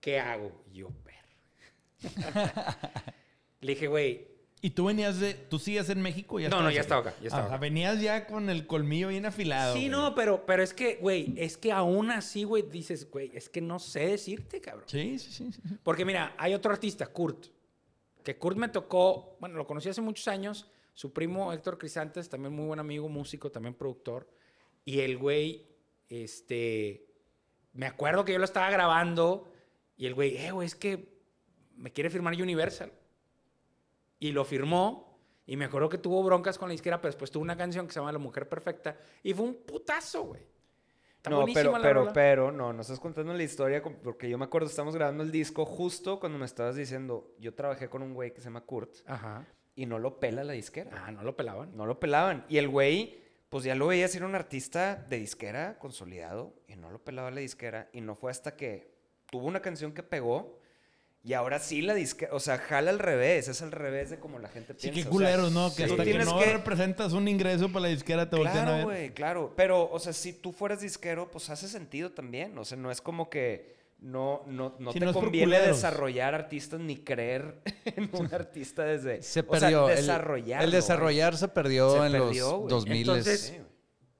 ¿qué hago? Yo, perro. Le dije, güey. ¿Y tú venías de. ¿Tú sigues en México? Ya no, no, ya estaba acá. Ya estaba ah, Venías ya con el colmillo bien afilado. Sí, no, pero, pero es que, güey, es que aún así, güey, dices, güey, es que no sé decirte, cabrón. Sí, sí, sí, sí. Porque mira, hay otro artista, Kurt. Que Kurt me tocó, bueno, lo conocí hace muchos años su primo Héctor Crisantes, también muy buen amigo, músico, también productor. Y el güey, este, me acuerdo que yo lo estaba grabando y el güey, eh, güey, es que me quiere firmar Universal. Y lo firmó y me acuerdo que tuvo broncas con la izquierda, pero después tuvo una canción que se llama La Mujer Perfecta y fue un putazo, güey. no, pero, pero, pero, no, nos estás contando la historia porque yo me acuerdo, estamos grabando el disco justo cuando me estabas diciendo, yo trabajé con un güey que se llama Kurt. Ajá y no lo pela la disquera. Ah, no lo pelaban. No lo pelaban. Y el güey, pues ya lo veía ser un artista de disquera consolidado y no lo pelaba la disquera. Y no fue hasta que tuvo una canción que pegó. Y ahora sí la disquera, o sea, jala al revés, es al revés de como la gente piensa. Sí, qué culero, ¿no? Que hasta que no que... representas un ingreso para la disquera te claro, voltean a Claro, güey, claro. Pero, o sea, si tú fueras disquero, pues hace sentido también. O sea, no es como que no, no, no te conviene desarrollar artistas ni creer en un artista desde. Se perdió. desarrollar. El, el desarrollar se perdió en los 2000 Entonces,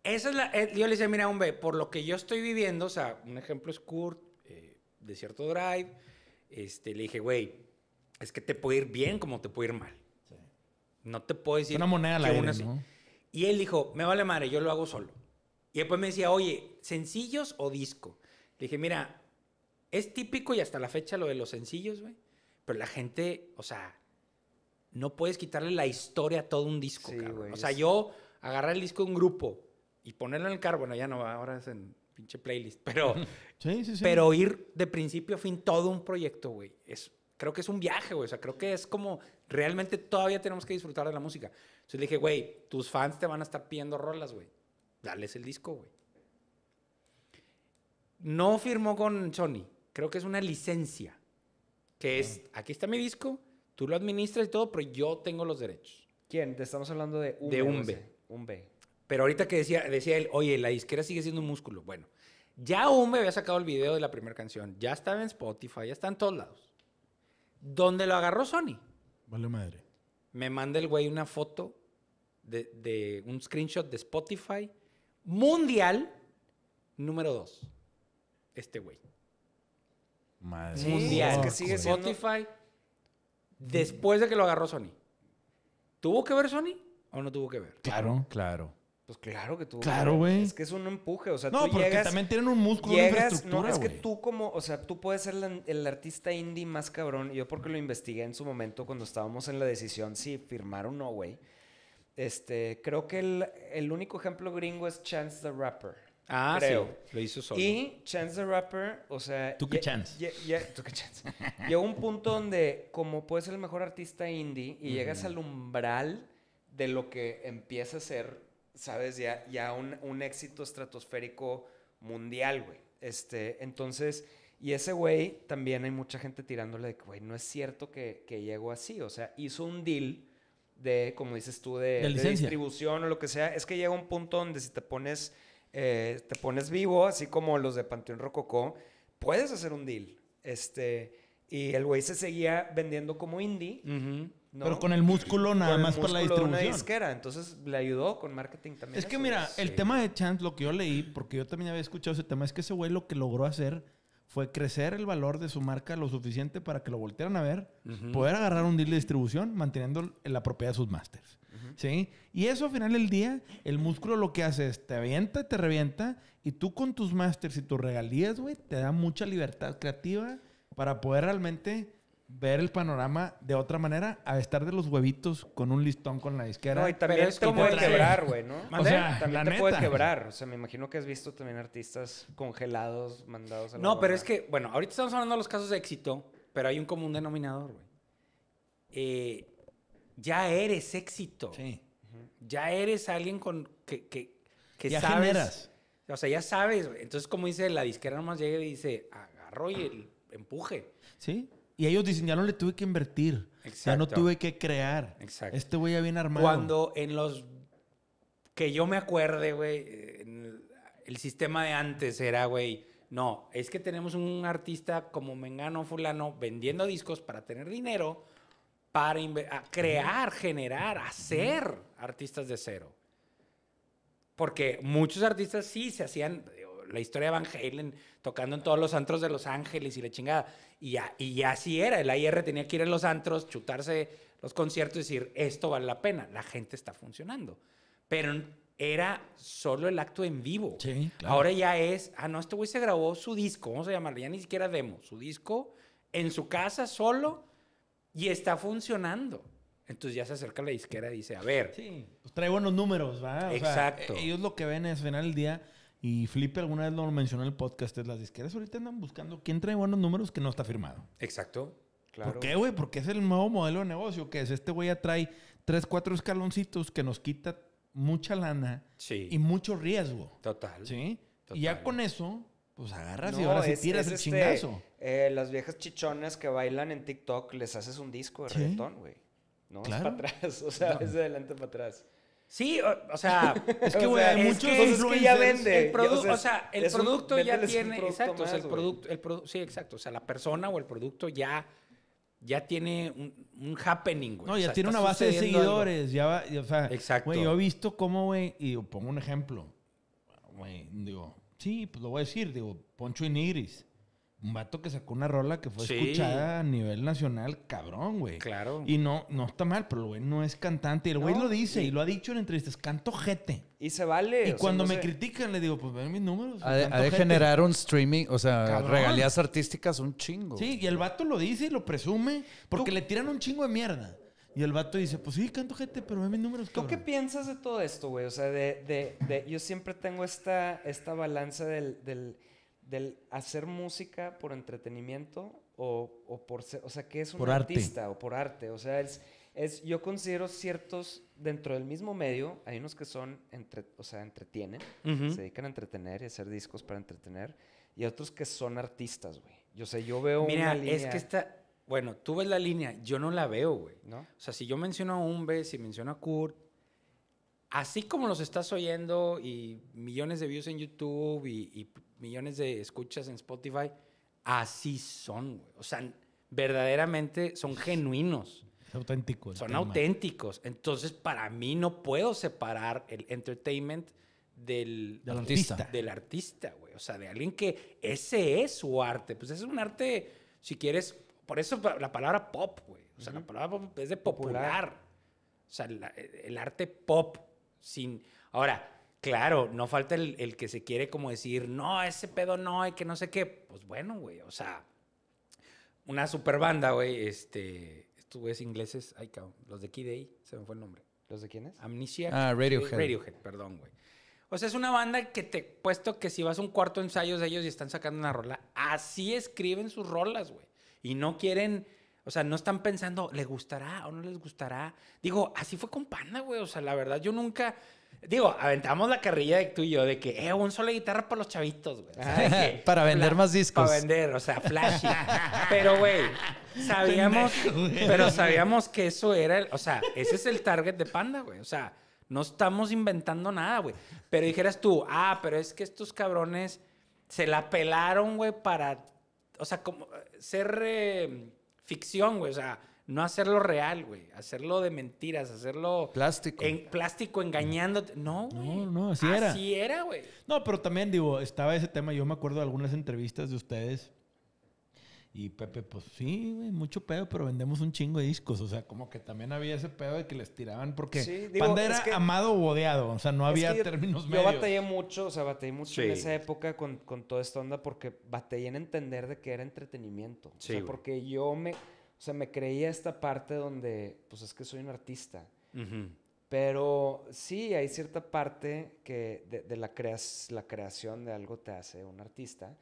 esa es eh, yo le decía, mira, hombre, por lo que yo estoy viviendo, o sea, un ejemplo es Kurt, eh, cierto Drive. Este, le dije, güey, es que te puede ir bien como te puede ir mal. No te puedo decir. Una moneda la ¿no? Y él dijo, me vale madre, yo lo hago solo. Y después me decía, oye, ¿sencillos o disco? Le dije, mira, es típico y hasta la fecha lo de los sencillos, güey. Pero la gente, o sea, no puedes quitarle la historia a todo un disco, sí, cabrón. o sea, yo agarrar el disco de un grupo y ponerlo en el carro, bueno, ya no, ahora es en pinche playlist, pero, pero ir de principio a fin todo un proyecto, güey. Es, creo que es un viaje, güey. O sea, creo que es como realmente todavía tenemos que disfrutar de la música. Entonces le dije, güey, tus fans te van a estar pidiendo rolas, güey. Dales el disco, güey. No firmó con Sony creo que es una licencia, que es, aquí está mi disco, tú lo administras y todo, pero yo tengo los derechos. ¿Quién? Te estamos hablando de un De un B. Pero ahorita que decía, decía él, oye, la disquera sigue siendo un músculo. Bueno, ya un B había sacado el video de la primera canción, ya estaba en Spotify, ya está en todos lados. ¿Dónde lo agarró Sony. Vale madre. Me manda el güey una foto de, de un screenshot de Spotify mundial número 2. Este güey. Madre mundial. Es que sigue siendo... Spotify, después de que lo agarró Sony. ¿Tuvo que ver Sony o no tuvo que ver? Claro, claro. Pues claro que tuvo. Claro, güey. Es que es un empuje, o sea, no, porque también tienen un músculo, de infraestructura, No, es que tú como, o sea, tú puedes ser el, artista indie más cabrón. Yo porque lo investigué en su momento cuando estábamos en la decisión si firmar o no, güey. Este, creo que el, el único ejemplo gringo es Chance the Rapper. Ah, creo. sí. Lo hizo solo. Y Chance the Rapper, o sea. Took a chance. chance. Llegó un punto donde, como puedes ser el mejor artista indie y llegas al umbral de lo que empieza a ser, ¿sabes? Ya, ya un, un éxito estratosférico mundial, güey. Este, entonces. Y ese güey también hay mucha gente tirándole de que, güey, no es cierto que, que llegó así. O sea, hizo un deal de, como dices tú, de, de distribución o lo que sea. Es que llega un punto donde si te pones eh, te pones vivo, así como los de Panteón Rococó, puedes hacer un deal. Este, y el güey se seguía vendiendo como indie. Pero con el músculo nada más por para la distribución. De una disquera. Entonces le ayudó con marketing también. Es que mira, el tema de Chance, lo que yo leí, porque yo también había escuchado ese tema, es que ese güey lo que logró hacer fue crecer el valor de su marca lo suficiente para que lo voltearan a ver, poder agarrar un deal de distribución manteniendo la propiedad de sus masters. ¿Sí? Y eso al final del día, el músculo lo que hace es te avienta, te revienta y tú con tus másters y tus regalías, güey, te da mucha libertad creativa para poder realmente ver el panorama de otra manera a estar de los huevitos con un listón con la izquierda. No, y también te puede quebrar, güey, ¿no? O sea, también te puede quebrar. O sea, me imagino que has visto también artistas congelados, mandados a No, pero es que, bueno, ahorita estamos hablando de los casos de éxito, pero hay un común denominador, güey. Eh, ya eres éxito. Sí. Ya eres alguien con que, que, ya sabes. O sea, ya sabes. Entonces, como dice, la disquera nomás llega y dice, agarro y el empuje. Sí. Y ellos dicen, ya no le tuve que invertir. Exacto. Ya no tuve que crear. Exacto. Este güey ya viene armado. Cuando en los... Que yo me acuerde, güey, el sistema de antes era, güey, no, es que tenemos un artista como Mengano Fulano vendiendo discos para tener dinero para crear, generar, hacer artistas de cero. Porque muchos artistas sí se hacían la historia de Van Halen tocando en todos los antros de Los Ángeles y la chingada. Y, ya, y así era. El AIR tenía que ir a los antros, chutarse los conciertos y decir, esto vale la pena. La gente está funcionando. Pero era solo el acto en vivo. Sí, Ahora ya es, ah, no, este güey se grabó su disco, vamos a llamarle, ya ni siquiera demo, su disco en su casa solo y está funcionando. Entonces ya se acerca la disquera y dice, a ver. Sí, pues trae buenos números, Exacto. E-, ellos lo que ven es, final del día, y Felipe alguna vez lo mencionó en el podcast, de las disqueras ahorita andan buscando quién trae buenos números que no está firmado. Exacto. Claro. ¿Por qué, güey? Porque es el nuevo modelo de negocio que es. Este güey ya trae tres, cuatro escaloncitos que nos quita mucha lana sí. y mucho riesgo. Total. ¿Sí? Y ya con eso pues agarras y ahora sí tiras el este, chingazo. Eh, las viejas chichonas que bailan en TikTok, les haces un disco de ¿Sí? reggaetón, güey. No, es para atrás, o sea, es de adelante para atrás. Sí, o, sea, es que, güey, hay muchos que, es que ya vende. o sea, el producto ya tiene, exacto, o sea, el producto, el sí, exacto, o sea, la persona o el producto ya ya tiene un, happening, güey. No, ya tiene una base de seguidores, ya o sea, exacto. Güey, yo he visto cómo, güey, y pongo un ejemplo, güey, digo, Sí, pues lo voy a decir, digo, Poncho y Iniris. Un vato que sacó una rola que fue escuchada a nivel nacional, cabrón, güey. Claro. Y no, no está mal, pero el güey no es cantante. Y el güey lo dice y lo ha dicho en entrevistas, canto jete. Y se vale. Y cuando me critican, le digo, pues ven mis números. Ha, pues de, generar un streaming, o sea, regalías artísticas un chingo. Sí, y el vato lo dice y lo presume porque le tiran un chingo de mierda. Y el vato dice, pues sí, canto gente, pero ve mis números. ¿Tú qué piensas de todo esto, güey? O sea, de, de, yo siempre tengo esta, esta balanza del, del, hacer música por entretenimiento o, o, por o sea, que es un artista o por arte. O sea, es, es, yo considero ciertos, dentro del mismo medio, hay unos que son, entre, o sea, entretienen, se dedican a entretener y hacer discos para entretener, y otros que son artistas, güey. Yo sé, yo veo Mira, una es que está bueno, tú ves la línea, yo no la veo, güey. ¿No? O sea, si yo menciono a Umbe, si menciono a Kurt, así como los estás oyendo y millones de views en YouTube y, millones de escuchas en Spotify, así son, güey. O sea, verdaderamente son genuinos. Auténticos. Son auténticos. Entonces, para mí no puedo separar el entertainment del, del artista. Del artista, güey. O sea, de alguien que ese es su arte. Pues ese es un arte, si quieres, por eso la palabra pop, güey. O sea, la palabra pop es de popular. O sea, el arte pop. Sin... Ahora, claro, no falta el, que se quiere como decir, no, ese pedo no, hay que no sé qué. Pues bueno, güey, o sea, una super banda, güey, este, estos güeyes ingleses, ay, cabrón, los de Key se me fue el nombre. ¿Los de quiénes? Amnesia. Ah, Radiohead. Radiohead, perdón, güey. O sea, es una banda que te puesto que si vas a un cuarto ensayos de ellos y están sacando una rola, así escriben sus rolas, güey y no quieren, o sea, no están pensando, ¿le gustará o no les gustará? Digo, así fue con Panda, güey, o sea, la verdad, yo nunca, digo, aventamos la carrilla de tú y yo de que, eh, un solo guitarra para los chavitos, güey. Ah, para vender más discos. Para vender, o sea, flashy. pero, güey, sabíamos, pero sabíamos que eso era, el, o sea, ese es el target de Panda, güey, o sea, no estamos inventando nada, güey. Pero dijeras tú, ah, pero es que estos cabrones se la pelaron, güey, para o sea, como eh, ser em, ficción, güey, o sea, no hacerlo real, güey, hacerlo de mentiras, hacerlo plástico, en, plástico engañándote, no, güey. No, no, así era. Así era, güey. No, pero también digo, estaba ese tema, yo me acuerdo de algunas entrevistas de ustedes y Pepe, pues sí, mucho pedo, pero vendemos un chingo de discos. O sea, como que también había ese pedo de que les tiraban porque sí, Panda era amado o bodeado. O sea, no había términos medios. Yo batallé mucho, o sea, batallé mucho en esa época con, con, toda esta onda porque batallé en entender de que era entretenimiento. o sea, porque yo me, o sea, me creía esta parte donde, pues es que soy un artista. Pero sí, hay cierta parte que de, la, la creación de algo te hace un artista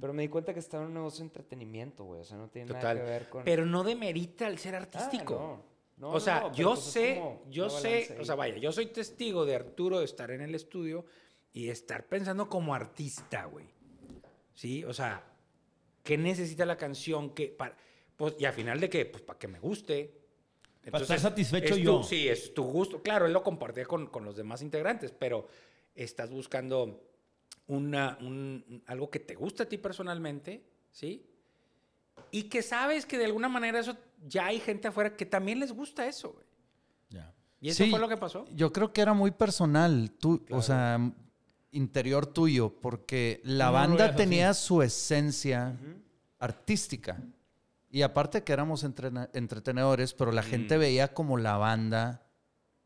pero me di cuenta que estaba en un negocio de entretenimiento, güey. O sea, no tiene nada que ver con. Pero no demerita el ser artístico. Ah, no. no. o sea, yo pues sé, yo sé, o sea, vaya, yo soy testigo de Arturo de estar en el estudio y estar pensando como artista, güey. ¿Sí? O sea, ¿qué necesita la canción? Que para, pues, y al final de que, pues para que me guste. Entonces, para estar satisfecho yo. Sí, es tu gusto. Claro, él lo compartía con, con los demás integrantes, pero estás buscando una, un, algo que te gusta a ti personalmente, ¿sí? Y que sabes que de alguna manera eso ya hay gente afuera que también les gusta eso, Ya. ¿Y eso fue lo que pasó? Yo creo que era muy personal, tú, o sea, interior tuyo, porque la banda tenía su esencia artística. Y aparte que éramos entretenedores, pero la gente mm. veía como la banda,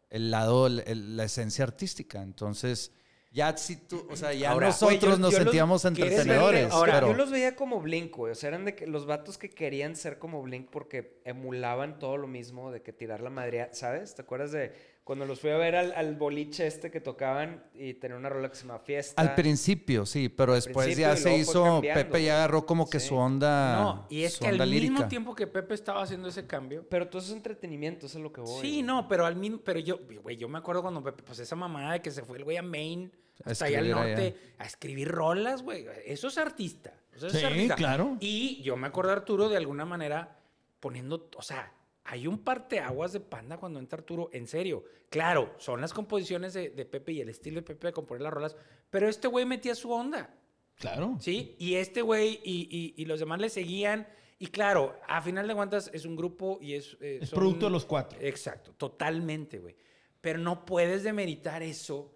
el lado, la esencia artística. Entonces, ya si tú, o sea, ya nosotros nos sentíamos entretenedores. ahora, yo los veía como Blink, O sea, eran de que, los vatos que querían ser como Blink porque emulaban todo lo mismo de que tirar la madre, ¿sabes? ¿Te acuerdas de cuando los fui a ver al, boliche este que tocaban y tenía una rola que se llama Fiesta. Al principio, sí, pero después ya se hizo, Pepe ya agarró como que su onda. No, y es que al mismo tiempo que Pepe estaba haciendo ese cambio. Pero todo eso es entretenimiento, eso es lo que voy. Sí, no, pero al pero yo, güey, yo me acuerdo cuando Pepe, pues esa mamada de que se fue el güey a Maine, hasta pues, allá al norte, a escribir rolas, güey. Eso es artista. sí, claro. Y yo me acuerdo, Arturo, de alguna manera poniendo, o sea, hay un parteaguas de panda cuando entra Arturo, en serio. Claro, son las composiciones de, Pepe y el estilo de Pepe de componer las rolas, pero este güey metía su onda. Claro. Sí, y este güey y, los demás le seguían. Y claro, a final de cuentas es un grupo y es... Eh, es producto de los cuatro. Exacto, totalmente, güey. Pero no puedes demeritar eso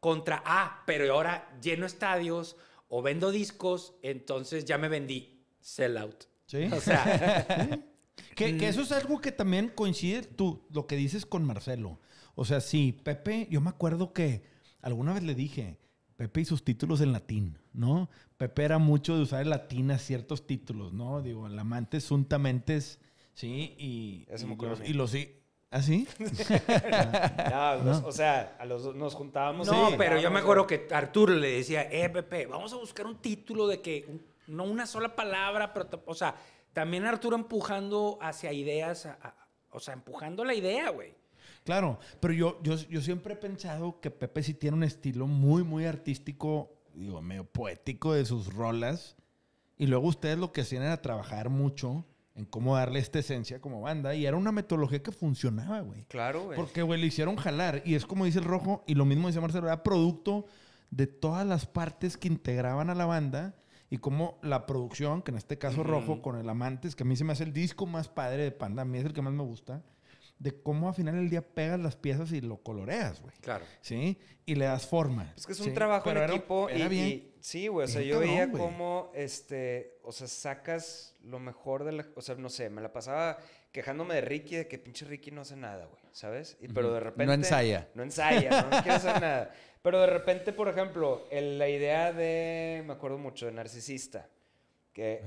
contra, ah, pero ahora lleno estadios o vendo discos, entonces ya me vendí. Sell out. Sí. O sea, Que, mm. eso es algo que también coincide tú, lo que dices con Marcelo. O sea, sí, Pepe, yo me acuerdo que alguna vez le dije, Pepe y sus títulos en latín, ¿no? Pepe era mucho de usar el latín a ciertos títulos, ¿no? Digo, el amante es, sí, y, eso me y, y lo sí. ¿Ah, sí? no, o sea, nos juntábamos. No, pero yo me acuerdo que Arturo le decía, eh, Pepe, vamos a buscar un título de que, no una sola palabra, pero, o sea, también Arturo empujando hacia ideas, o sea, empujando la idea, güey. Claro, pero yo, yo, yo siempre he pensado que Pepe sí tiene un estilo muy, muy artístico, digo, medio poético de sus rolas. Y luego ustedes lo que hacían era trabajar mucho en cómo darle esta esencia como banda. Y era una metodología que funcionaba, güey. Claro, güey. Porque, güey, le hicieron jalar. Y es como dice el rojo, y lo mismo dice Marcelo, era producto de todas las partes que integraban a la banda y cómo la producción, que en este caso Rojo, con el Amantes, que a mí se me hace el disco más padre de Panda, a mí es el que más me gusta, de cómo al final del día pegas las piezas y lo coloreas, güey. Claro. ¿Sí? Y le das forma. Es que es un trabajo en equipo y, bien, sí, güey, o sea, yo veía cómo este, o sea, sacas lo mejor de la, o sea, no sé, me la pasaba quejándome de Ricky de que pinche Ricky no hace nada, güey. ¿sabes? Pero de repente... No ensaya. No ensaya, no, quiero hacer nada. Pero de repente, por ejemplo, la idea de, me acuerdo mucho, de narcisista, que,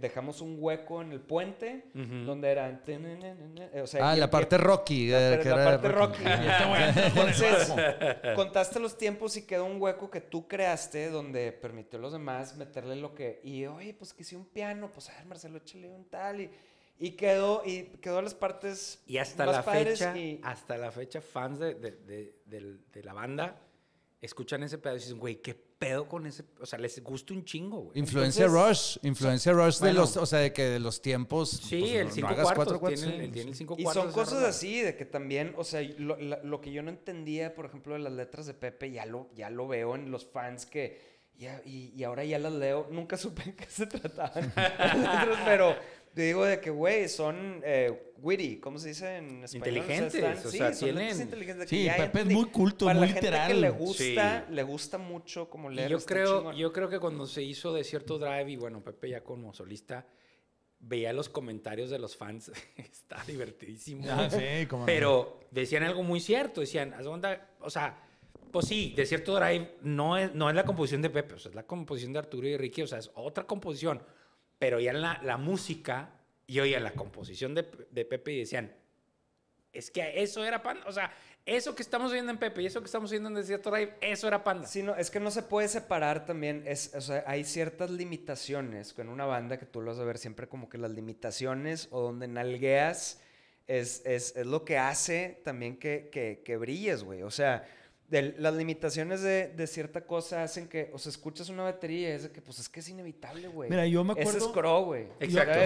dejamos un hueco en el puente donde era... O sea, ah, la parte Rocky. La, eh, parte Rocky. Este Entonces, contaste los tiempos y quedó un hueco que tú creaste donde permitió a los demás meterle lo que... Y, oye, pues que un piano, pues a ver, Marcelo, échale un tal y y quedó, y quedó las partes. Y hasta la fecha, hasta la fecha, fans de, de, la banda escuchan ese pedazo y dicen, güey, qué pedo con ese. O sea, les gusta un chingo, güey. Influencia Rush, influencia Rush de los, o sea, de que de los tiempos. Sí, pues, el 5 Y son cosas así, de que también, o sea, lo, que yo no entendía, por ejemplo, de las letras de Pepe, ya lo, ya lo veo en los fans que. y, ahora ya las leo. Nunca supe de qué se trataban pero te digo de que, güey, son eh, witty, ¿cómo se dice en español? Inteligentes, o sea, sí, Sí, Pepe es muy culto, para muy la literal. Gente que le gusta, le gusta mucho como leer. yo creo, yo creo que cuando se hizo de cierto drive y bueno, Pepe ya como solista veía los comentarios de los fans, está divertidísimo. Ah, sí, como pero decían algo muy cierto, decían, o sea, pues sí, de cierto drive no es, no es la composición de Pepe, o sea, es la composición de Arturo y Ricky, o sea, es otra composición pero ya la, la música y oía la composición de, Pepe y decían, es que eso era Panda, o sea, eso que estamos viendo en Pepe y eso que estamos viendo en Desierto Live, eso era Panda. Sí, no, es que no se puede separar también, es, o sea, hay ciertas limitaciones con una banda que tú lo vas a ver siempre como que las limitaciones o donde nalgueas es, es, lo que hace también que, que, que brilles, güey, o sea las limitaciones de, cierta cosa hacen que, o sea, escuchas una batería y es de que, pues es que es inevitable, güey. Mira, Ese es Crow, güey. Exacto.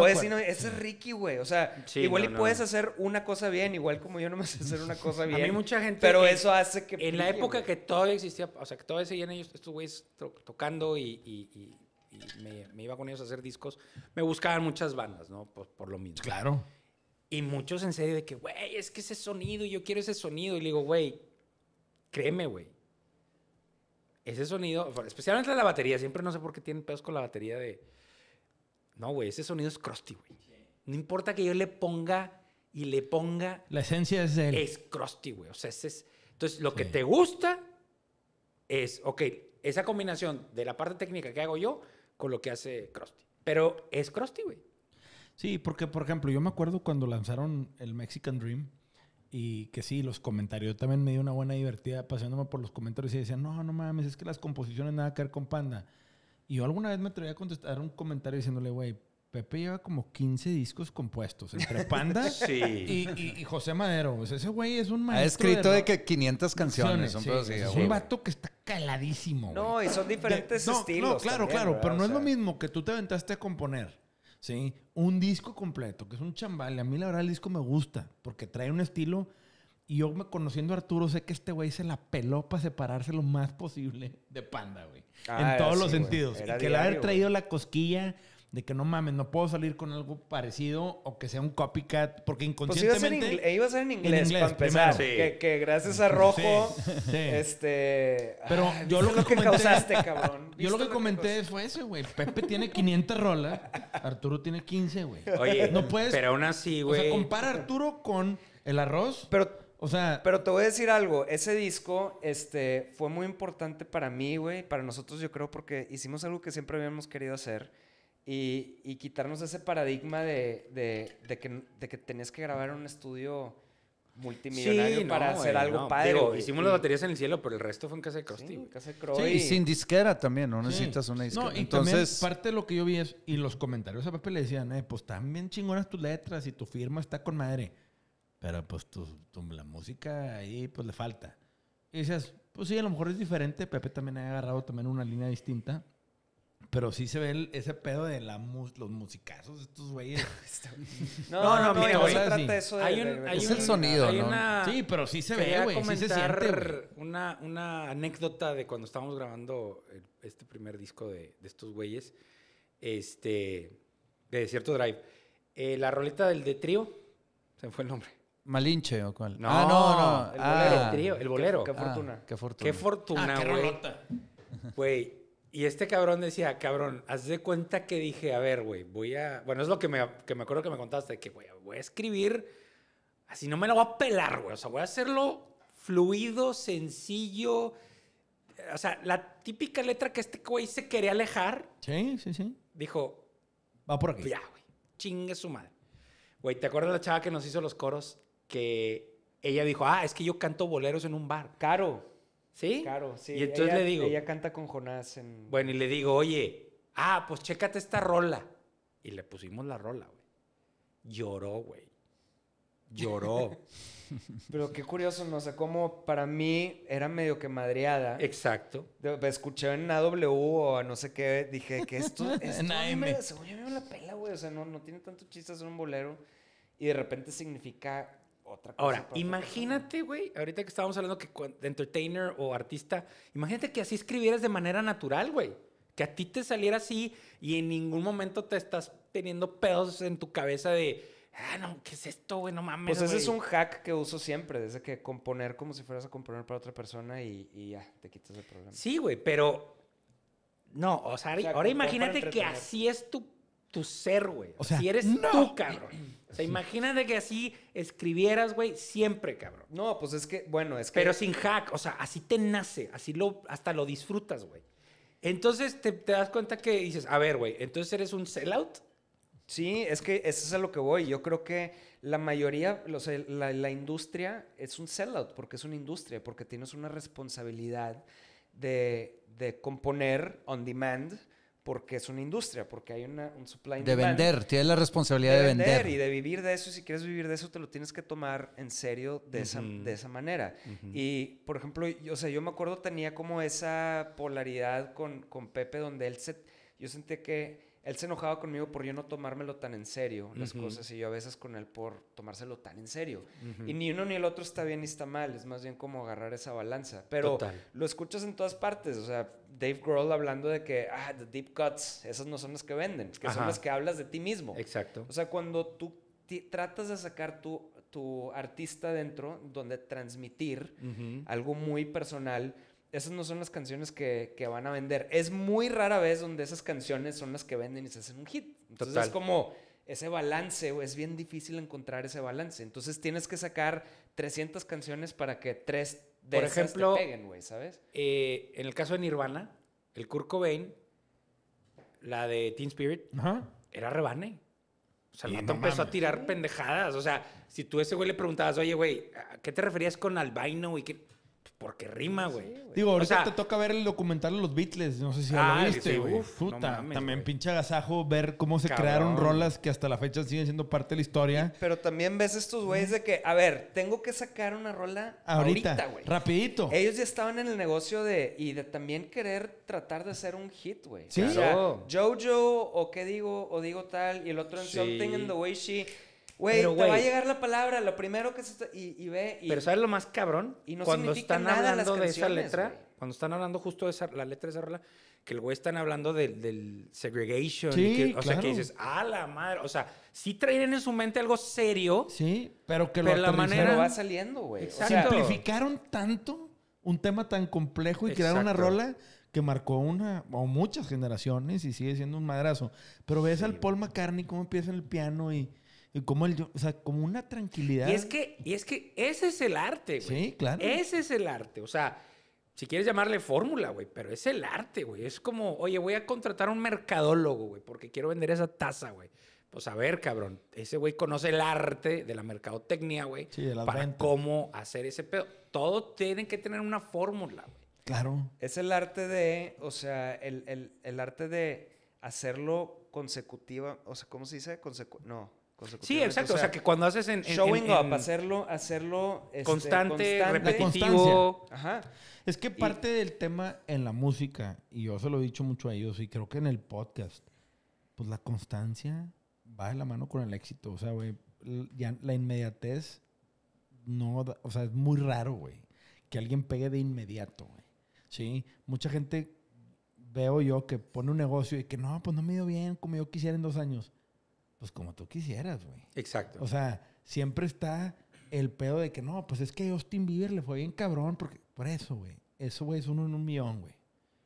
ese es Ricky, güey. O sea, igual y puedes hacer una cosa bien, igual como yo no me sé hacer una cosa bien. A mucha gente. Pero eso hace que. En la época que todavía existía, o sea, que todavía seguían ellos, estos güeyes tocando y, me, iba con ellos a hacer discos, me buscaban muchas bandas, ¿no? Por, por lo mismo. Claro. Y muchos en serio de que, güey, es que ese sonido, yo quiero ese sonido. Y le digo, güey, Créeme, güey. Ese sonido, especialmente la batería, siempre no sé por qué tienen pedos con la batería de... No, güey, ese sonido es crusty, güey. No importa que yo le ponga y le ponga... La esencia es él. Es crusty, güey. O sea, es... Entonces, lo que te gusta es, ok, esa combinación de la parte técnica que hago yo con lo que hace crusty. Pero es crusty, güey. Sí, porque, por ejemplo, yo me acuerdo cuando lanzaron el Mexican Dream, y que sí, los comentarios. Yo también me di una buena divertida paseándome por los comentarios y decían, no, no mames, es que las composiciones nada que ver con Panda. Y yo alguna vez me atreví a contestar un comentario diciéndole, güey, Pepe lleva como 15 discos compuestos entre Panda y, José Madero. ese güey es un maestro. Ha escrito de, que 500 canciones. Son es un vato que está caladísimo. No, y son diferentes estilos. No, claro, claro, pero no es lo mismo que tú te aventaste a componer ¿sí? Un disco completo, que es un chambal. A mí la verdad el disco me gusta porque trae un estilo. Y yo me, conociendo a Arturo sé que este güey se la peló para separarse lo más posible de Panda, güey. Ah, en todos los sentidos. que le haber traído la cosquilla de que no mames, no puedo salir con algo parecido o que sea un copycat, porque inconscientemente... Pues iba, a ser en inglés, para empezar, que, gracias a Rojo, este... Pero yo lo que, causaste, cabrón. Yo lo que, comenté fue ese, güey. Pepe tiene 500 rolas, Arturo tiene 15, güey. Oye, no puedes, pero aún así, güey... O sea, compara Arturo con el arroz... Pero... O sea, pero te voy a decir algo, ese disco este, fue muy importante para mí, güey, para nosotros yo creo porque hicimos algo que siempre habíamos querido hacer, y, quitarnos ese paradigma de, de, que, de que tenías que grabar en un estudio multimillonario para hacer algo padre. hicimos las baterías en el cielo, pero el resto fue en casa de Sí, y sin disquera también, no necesitas una disquera. y Entonces, parte de lo que yo vi es, y los comentarios a Pepe le decían, eh, pues también chingonas tus letras y tu firma está con madre, pero pues tu, la música ahí pues le falta. Y decías, pues sí, a lo mejor es diferente, Pepe también ha agarrado también una línea distinta, pero sí se ve ese pedo de la los musicazos estos güeyes. no, no, no, no, mira, trata eso de, hay un, hay es un, el sonido, ¿no? sí, pero sí se ve, güey. Sí se siente, una, una anécdota de cuando estábamos grabando este primer disco de, de estos güeyes, este, de cierto Drive. Eh, la roleta del de trío, se me fue el nombre. Malinche o cuál? No, ah, no, no. El bolero. Ah. bolero. Qué, ah, fortuna. qué fortuna. Qué fortuna, Güey, y este cabrón decía, cabrón, haz de cuenta que dije, a ver, güey, voy a... Bueno, es lo que me, que me acuerdo que me contaste, que wey, voy a escribir, así no me lo voy a pelar, güey. O sea, voy a hacerlo fluido, sencillo. O sea, la típica letra que este güey se quería alejar. Sí, sí, sí. Dijo, va por aquí. Ya, güey, chingue su madre. Güey, ¿te acuerdas la chava que nos hizo los coros? Que ella dijo, ah, es que yo canto boleros en un bar. Caro. ¿Sí? Claro, sí. Y entonces le digo. Ella canta con Jonás en. Bueno, y le digo, oye, ah, pues chécate esta rola. Y le pusimos la rola, güey. Lloró, güey. Lloró. Pero qué curioso, no o sé, sea, cómo para mí era medio que madreada. Exacto. Escuché en AW o a no sé qué, dije que esto, es AM. yo me la pela, güey. O sea, no, no tiene tanto chiste hacer un bolero. Y de repente significa Ahora, imagínate, güey, ahorita que estábamos hablando que de entertainer o artista, imagínate que así escribieras de manera natural, güey. Que a ti te saliera así y en ningún momento te estás teniendo pedos en tu cabeza de, ah, no, ¿qué es esto, güey? No mames. Pues ese es un hack que uso siempre, desde que componer como si fueras a componer para otra persona y, ya, te quitas el problema. Sí, güey, pero no, o sea ahora imagínate que así es tu tu ser, güey. O sea, si eres tú, cabrón. O sea, imagínate que así escribieras, güey, siempre, cabrón. No, pues es que, bueno, es que. Pero sin hack, o sea, así te nace, así lo, hasta lo disfrutas, güey. Entonces te, das cuenta que dices, a ver, güey, entonces eres un sellout. Sí, es que eso es a lo que voy. Yo creo que la mayoría, o la, industria es un sellout porque es una industria, porque tienes una responsabilidad de, de componer on demand porque es una industria, porque hay un supply. De vender, tienes la responsabilidad de, vender, Y de vivir de eso, y si quieres vivir de eso, te lo tienes que tomar en serio de, esa, manera. Y, por ejemplo, yo, o sea, yo me acuerdo tenía como esa polaridad con, con Pepe, donde él se, yo sentía que él se enojaba conmigo por yo no tomármelo tan en serio las cosas y yo a veces con él por tomárselo tan en serio. Y ni uno ni el otro está bien ni está mal, es más bien como agarrar esa balanza. Pero lo escuchas en todas partes, o sea, Dave Grohl hablando de que, ah, the deep cuts, esas no son las que venden, que son las que hablas de ti mismo. Exacto. O sea, cuando tú tratas de sacar tu, tu artista dentro, donde transmitir algo muy personal, esas no son las canciones que, van a vender. Es muy rara vez donde esas canciones son las que venden y se hacen un hit. Entonces es como ese balance, es bien difícil encontrar ese balance. Entonces tienes que sacar 300 canciones para que tres de esas ejemplo, peguen, güey, ¿sabes? Eh, en el caso de Nirvana, el Kurt Cobain, la de Teen Spirit, era rebane. O sea, el empezó a tirar pendejadas. O sea, si tú a ese güey le preguntabas, oye, güey, ¿a qué te referías con albino? Y qué? porque rima, güey. Digo, ahorita te toca ver el documental de los Beatles. No sé si lo ah, viste, güey. también pinche agasajo ver cómo se crearon rolas que hasta la fecha siguen siendo parte de la historia. pero también ves estos güeyes de que, a ver, tengo que sacar una rola ahorita, güey. Rapidito. Ellos ya estaban en el negocio de, y de también querer tratar de hacer un hit, güey. Sí. O sea, Jojo, o qué digo, o digo tal, y el otro en Something in the Way She... Güey, te va a llegar la palabra, lo primero que se... Y, y ve... pero ¿sabes lo más cabrón? Y no cuando están nada hablando de esa letra, cuando están hablando justo de esa, la letra de esa rola, que el güey están hablando del, del segregation. Sí, o sea, que dices, a la madre. O sea, sí traen en su mente algo serio. Sí, pero que lo pero la manera va saliendo, güey. Simplificaron tanto un tema tan complejo y crearon una rola que marcó una o muchas generaciones y sigue siendo un madrazo. Pero ves al Paul McCartney cómo empieza el piano y como, el, o sea, como una tranquilidad. Y es, que, y es que ese es el arte, güey. Sí, claro. Ese es el arte. O sea, si quieres llamarle fórmula, güey, pero es el arte, güey. Es como, oye, voy a contratar a un mercadólogo, güey, porque quiero vender esa taza, güey. Pues a ver, cabrón, ese güey conoce el arte de la mercadotecnia, güey, sí, para cómo hacer ese pedo. Todo tiene que tener una fórmula, güey. Claro. Es el arte de, o sea, el, arte de hacerlo consecutiva, o sea, ¿cómo se dice? Consecu no, Sí, exacto. O sea, que cuando haces en. en showing en, up, hacerlo, hacerlo este, constante, repetitivo. Ajá. Es que parte del tema en la música, y yo se lo he dicho mucho a ellos, y creo que en el podcast, pues la constancia va de la mano con el éxito. O sea, güey, ya la inmediatez no. o sea, es muy raro, güey, que alguien pegue de inmediato, Sí, mucha gente veo yo que pone un negocio y que no, pues no me dio bien como yo quisiera en dos años pues como tú quisieras, güey. Exacto. O sea, siempre está el pedo de que no, pues es que Austin Bieber le fue bien cabrón, porque por eso, güey. Eso, güey, es uno en un millón, güey.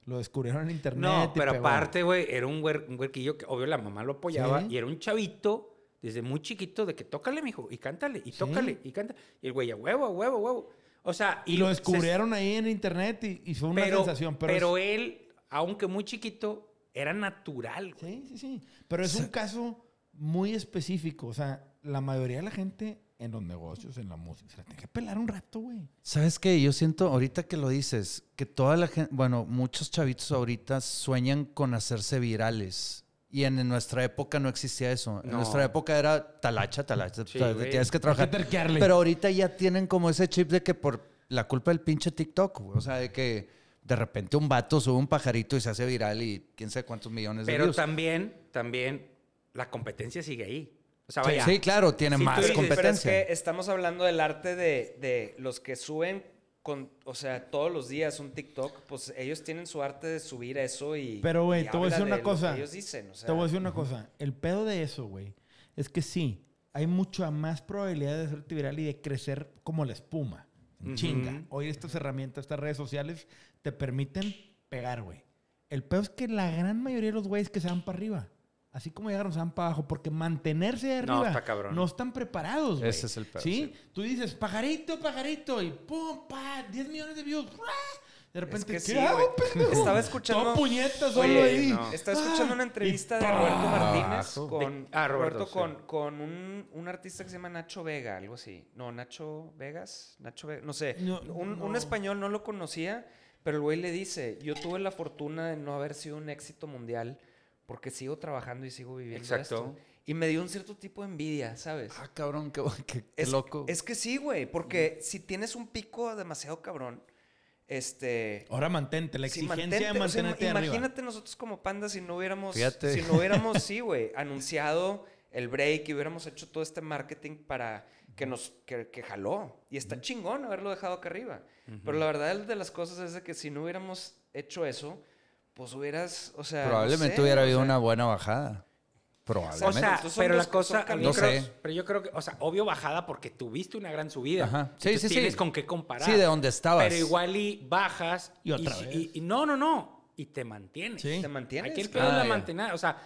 Lo descubrieron en internet. No, pero aparte, güey, era un, güey un, que obvio la mamá lo apoyaba y era un chavito desde muy chiquito de que tócale, mijo, y cántale, y tócale, y cántale. Y el güey, a huevo, a huevo, a huevo. O sea, y, lo descubrieron ahí en internet y, y fue una sensación. Pero, él, aunque muy chiquito, era natural. Güey. Sí, sí, sí. Pero es un caso muy específico. O sea, la mayoría de la gente en los negocios, en la música, se la tiene que pelar un rato, güey. ¿Sabes qué? Yo siento, ahorita que lo dices, que toda la gente, bueno, muchos chavitos ahorita sueñan con hacerse virales. Y en nuestra época no existía eso. En nuestra época era talacha, talacha. tienes que trabajar. Pero ahorita ya tienen como ese chip de que por la culpa del pinche TikTok, güey. O sea, de que de repente un vato sube un pajarito y se hace viral y quién sabe cuántos millones de views. Pero también, también la competencia sigue ahí. sí, claro, tiene más competencia. Pero es que estamos hablando del arte de, los que suben con, o sea, todos los días un TikTok, pues ellos tienen su arte de subir eso y. Pero, güey, te voy una cosa. Ellos dicen, o sea, te voy a decir una cosa. El pedo de eso, güey, es que sí, hay mucha más probabilidad de ser viral y de crecer como la espuma. Chinga. Hoy estas herramientas, estas redes sociales, te permiten pegar, güey. El pedo es que la gran mayoría de los güeyes que se van para arriba así como llegaron, se van para abajo, porque mantenerse de arriba no, están preparados. güey. Ese es el ¿Sí? Tú dices, pajarito, pajarito, y pum, pa, 10 millones de views. De repente, ¿qué Estaba escuchando. Todo puñetas ahí. Estaba escuchando una entrevista de Roberto Martínez con. Ah, Roberto. con, con un, artista que se llama Nacho Vega, algo así. No, Nacho Vegas. Nacho Vega, no sé. un, un español no lo conocía, pero el güey le dice: Yo tuve la fortuna de no haber sido un éxito mundial porque sigo trabajando y sigo viviendo Exacto. Esto. Y me dio un cierto tipo de envidia, ¿sabes? Ah, cabrón, qué, es, loco. Es que sí, güey, porque si tienes un pico demasiado cabrón, este... Ahora mantente, la exigencia de mantenerte arriba. Imagínate nosotros como pandas si no hubiéramos... Si no hubiéramos, sí, güey, anunciado el break y hubiéramos hecho todo este marketing para que nos... que, jaló. Y está chingón haberlo dejado acá arriba. Pero la verdad de las cosas es de que si no hubiéramos hecho eso pues hubieras, o sea... Probablemente hubiera habido una buena bajada. Probablemente. O sea, pero la cosa, no sé. pero yo creo que, o sea, obvio bajada porque tuviste una gran subida. Ajá. Sí, sí, tienes con qué comparar. Sí, de dónde estabas. Pero igual y bajas y otra y, no, no, no, y te mantienes. Sí. Te mantienes. Aquí el pedo la ah, o sea,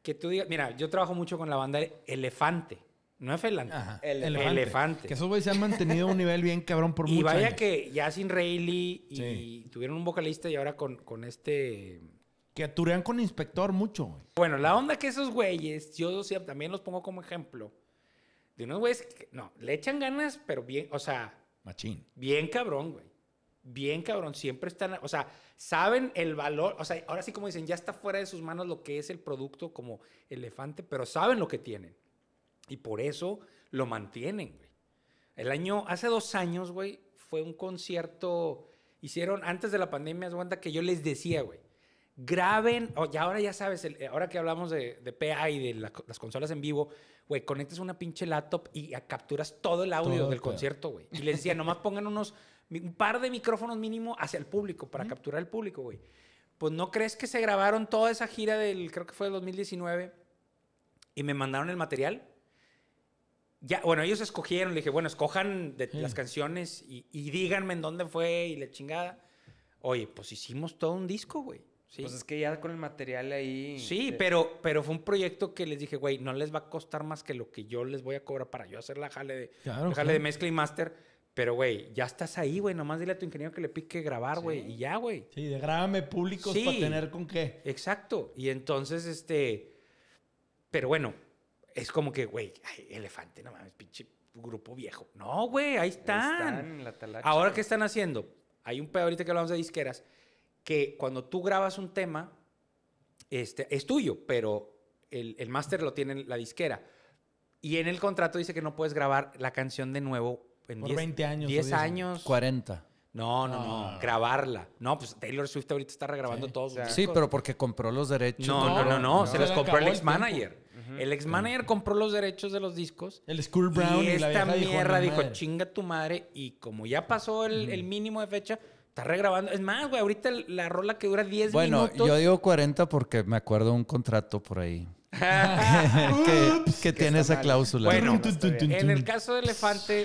que tú digas, mira, yo trabajo mucho con la banda Elefante. No es Ajá. Elefante. Elefante. Que esos güeyes se han mantenido a un nivel bien cabrón por mucho Y vaya que ya sin Rayleigh y tuvieron un vocalista y ahora con, con este. Que aturean con Inspector mucho, Bueno, la onda que esos güeyes, yo también los pongo como ejemplo. De unos güeyes que, no, le echan ganas, pero bien, o sea. Bien cabrón, güey. Bien cabrón. Siempre están, o sea, saben el valor. O sea, ahora sí, como dicen, ya está fuera de sus manos lo que es el producto como elefante, pero saben lo que tienen. Y por eso lo mantienen, güey. El año, hace dos años, güey, fue un concierto, hicieron, antes de la pandemia, es que yo les decía, güey, graben, y ahora ya sabes, ahora que hablamos de, PA y de las consolas en vivo, güey, conectas una pinche laptop y capturas todo el audio del concierto, güey. Y les decía, nomás pongan unos, un par de micrófonos mínimo hacia el público, para capturar el público, güey. Pues no crees que se grabaron toda esa gira del, creo que fue el 2019, y me mandaron el material bueno, ellos escogieron, le dije, bueno, escojan de, las canciones y, díganme en dónde fue y la chingada. Oye, pues hicimos todo un disco, güey. Sí. Pues es que ya con el material ahí. Sí, pero, pero fue un proyecto que les dije, güey, no les va a costar más que lo que yo les voy a cobrar para yo hacer la jale de, jale de mezcla y master. Pero, güey, ya estás ahí, güey. Nomás dile a tu ingeniero que le pique grabar, güey. Y ya, güey. Sí, de grábame públicos para tener con qué. Exacto. Y entonces, este. Pero bueno, es como que, güey, elefante, no mames, pinche grupo viejo. No, güey, ahí están. Ahí están la Ahora, ¿qué están haciendo? Hay un pedo ahorita que hablamos de disqueras, que cuando tú grabas un tema, este, es tuyo, pero el, el máster lo tiene la disquera. Y en el contrato dice que no puedes grabar la canción de nuevo en 20 años. 10 años. 40. No, no, no, ah. Grabarla. No, pues Taylor Swift ahorita está regrabando todos. sí, pero porque compró los derechos. No, no, no, no. Se los compró el ex manager. El ex manager compró los derechos de los discos. El School Brown. Y, esta mierda dijo, chinga tu madre. Y como ya pasó el, mínimo de fecha, está regrabando. Es más, güey, ahorita la rola que dura 10 bueno, minutos. Bueno, yo digo 40 porque me acuerdo un contrato por ahí. que, tiene esa cláusula. Bueno, en el caso de Elefante.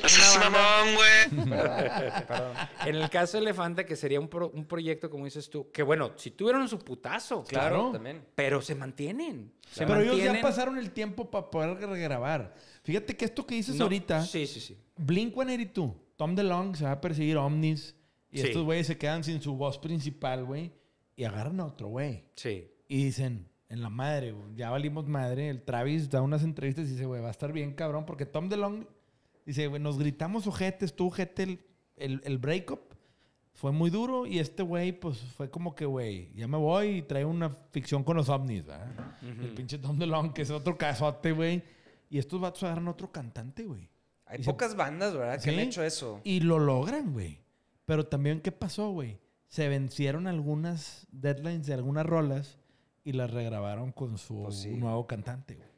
en el caso de Elefante, que sería un, proyecto, como dices tú, que bueno, si tuvieron su putazo, claro, pero se mantienen. pero ellos ya pasaron el tiempo para poder regrabar. Fíjate que esto que dices ahorita. Blink 182, Tom DeLong se va a perseguir Omnis. Y estos güeyes se quedan sin su voz principal, güey. Y agarran a otro güey. Sí. Y dicen, en la madre, Ya valimos madre. El Travis da unas entrevistas y dice, güey, va a estar bien cabrón. Porque Tom DeLong dice, güey, nos gritamos ojetes, tú ojete, el, el, el breakup fue muy duro. Y este güey, pues fue como que, güey, ya me voy y trae una ficción con los ovnis, ¿verdad? El pinche Tom DeLong, que es otro cazote, güey. Y estos vatos agarran otro cantante, güey. Hay pocas bandas, ¿verdad? Que han hecho eso. Y lo logran, güey. Pero también, ¿qué pasó, güey? Se vencieron algunas deadlines de algunas rolas y la regrabaron con su pues nuevo cantante. Güey.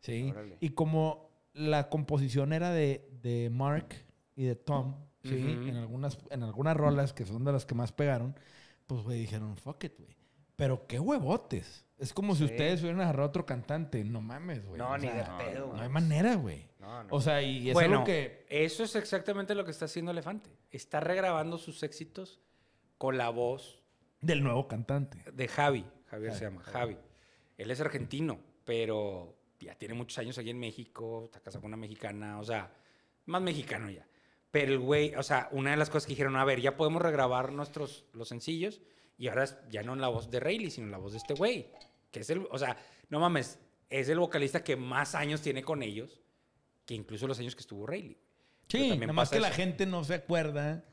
Sí. Y como la composición era de, Mark y de Tom, ¿sí? en, algunas, en algunas rolas que son de las que más pegaron, pues, güey, dijeron, fuck it, güey. Pero qué huevotes. Es como si ustedes hubieran agarrado otro cantante. No mames, güey. No, ni de pedo. No, no hay manera, güey. O sea, y es que... Eso es exactamente lo que está haciendo Elefante. Está regrabando sus éxitos con la voz... Del nuevo cantante. De Javi. Javier se llama, Javi. Él es argentino, pero ya tiene muchos años aquí en México, está casado con una mexicana, o sea, más mexicano ya. Pero el güey, o sea, una de las cosas que dijeron, a ver, ya podemos regrabar nuestros los sencillos y ahora ya no en la voz de Rayleigh, sino en la voz de este güey, que es el, o sea, no mames, es el vocalista que más años tiene con ellos que incluso los años que estuvo Rayleigh. Sí, nada más que la gente no se acuerda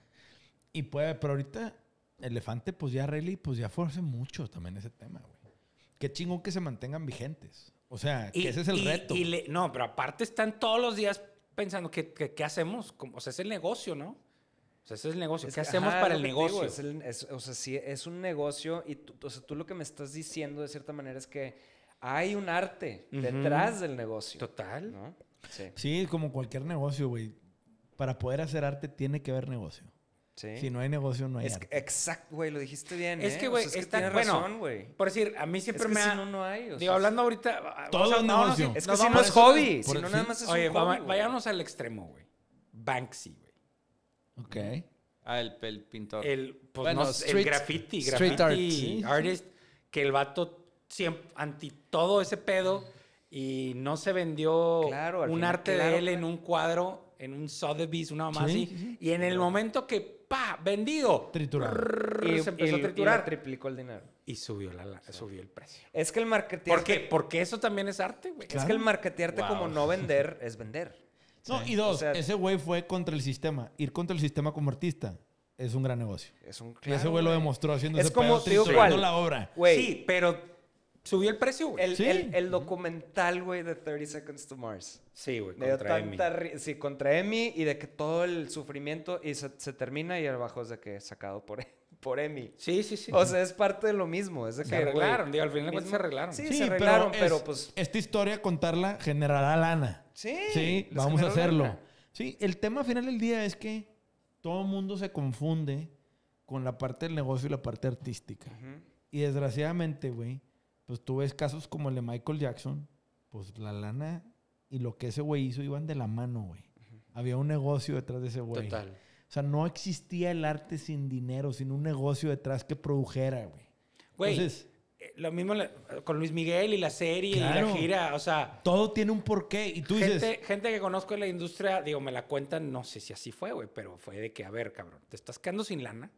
y puede, pero ahorita Elefante, pues ya Rayleigh, pues ya force mucho también ese tema, güey. Qué chingón que se mantengan vigentes. O sea, que ese es el reto. no, pero aparte están todos los días pensando, ¿qué, hacemos? O sea, es el negocio, ¿no? O sea, ese es el negocio. ¿Qué hacemos para el negocio? o sea, sí, es un negocio y tú, tú lo que me estás diciendo de cierta manera es que hay un arte detrás del negocio. Total. ¿no? Sí. sí, como cualquier negocio, güey. Para poder hacer arte tiene que haber negocio. Si no hay negocio, no hay Exacto, güey, lo dijiste bien. Es que, ¿eh? güey, o sea, es está bueno. güey. Por decir, a mí siempre me ha. no, no hay. digo, hablando ahorita. Todo es negocio. es que si no es hobby. si no, nada más es un hobby, vayamos al extremo, güey. Banksy, güey. Ok. Ah, el, pintor. El, pues, el graffiti, graffiti artist. Que el vato siempre, anti todo ese pedo y no se vendió un arte de él en un cuadro, en un Sotheby's, una mamá así. Y en el momento que pa, vendido. Triturado. y, se empezó a triturar. triplicó el dinero. Y subió, la, subió el precio. Es que el marketear. ¿Por qué? Porque eso también es arte, güey. Es que el marketearte como no vender es vender. No, y dos, ese güey fue contra el sistema. Ir contra el sistema como artista es un gran negocio. Es un Ese güey lo demostró haciendo ese como, pedo, la obra. sí, pero Subió el precio, güey. El, documental, güey, de 30 Seconds to Mars. Sí, güey, contra Emi. Sí, contra y de que todo el sufrimiento y se, termina y el es de que es sacado por, por Emmy. Sí, sí, sí. O sea, es parte de lo mismo. Es de arreglaron, al final se arreglaron. Sí, se arreglaron, pero, pues... Esta historia, contarla, generará lana. Sí. Sí, vamos a hacerlo. Sí, el tema final del día es que todo el mundo se confunde con la parte del negocio y la parte artística. Y desgraciadamente, güey pues, tú ves casos como el de Michael Jackson, pues la lana y lo que ese güey hizo iban de la mano, güey. Había un negocio detrás de ese güey. Total. O sea, no existía el arte sin dinero, sin un negocio detrás que produjera, güey. Güey, eh, lo mismo con Luis Miguel y la serie y la gira, o sea... Todo tiene un porqué y tú dices... Gente, gente que conozco en la industria, digo, me la cuentan, no sé si así fue, güey, pero fue de que, a ver, cabrón, te estás quedando sin lana,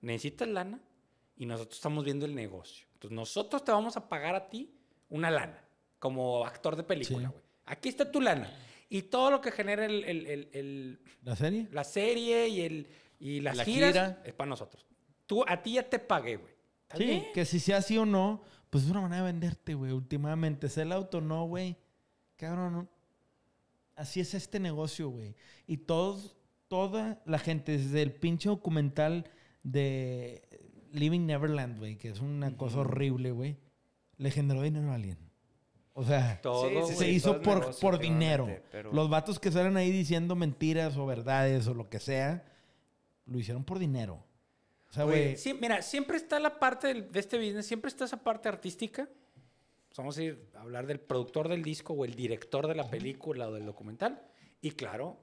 necesitas lana y nosotros estamos viendo el negocio nosotros te vamos a pagar a ti una lana como actor de película, güey. Aquí está tu lana. Y todo lo que genera el, ¿La serie? La serie y, el, y las giras es para nosotros. Tú, a ti ya te pagué, güey. Sí, que si sea así o no, pues es una manera de venderte, güey. Últimamente, Es el auto no, güey. Cabrón, así es este negocio, güey. Y todos, toda la gente, desde el pinche documental de Living Neverland, güey, que es una cosa horrible, güey, le generó dinero a alguien. O sea, todo, se hizo por, por dinero. Los vatos que salen ahí diciendo mentiras o verdades o lo que sea, lo hicieron por dinero. O sea, güey. Sí, mira, siempre está la parte de este business, siempre está esa parte artística. Vamos a ir a hablar del productor del disco o el director de la película o del documental. Y claro,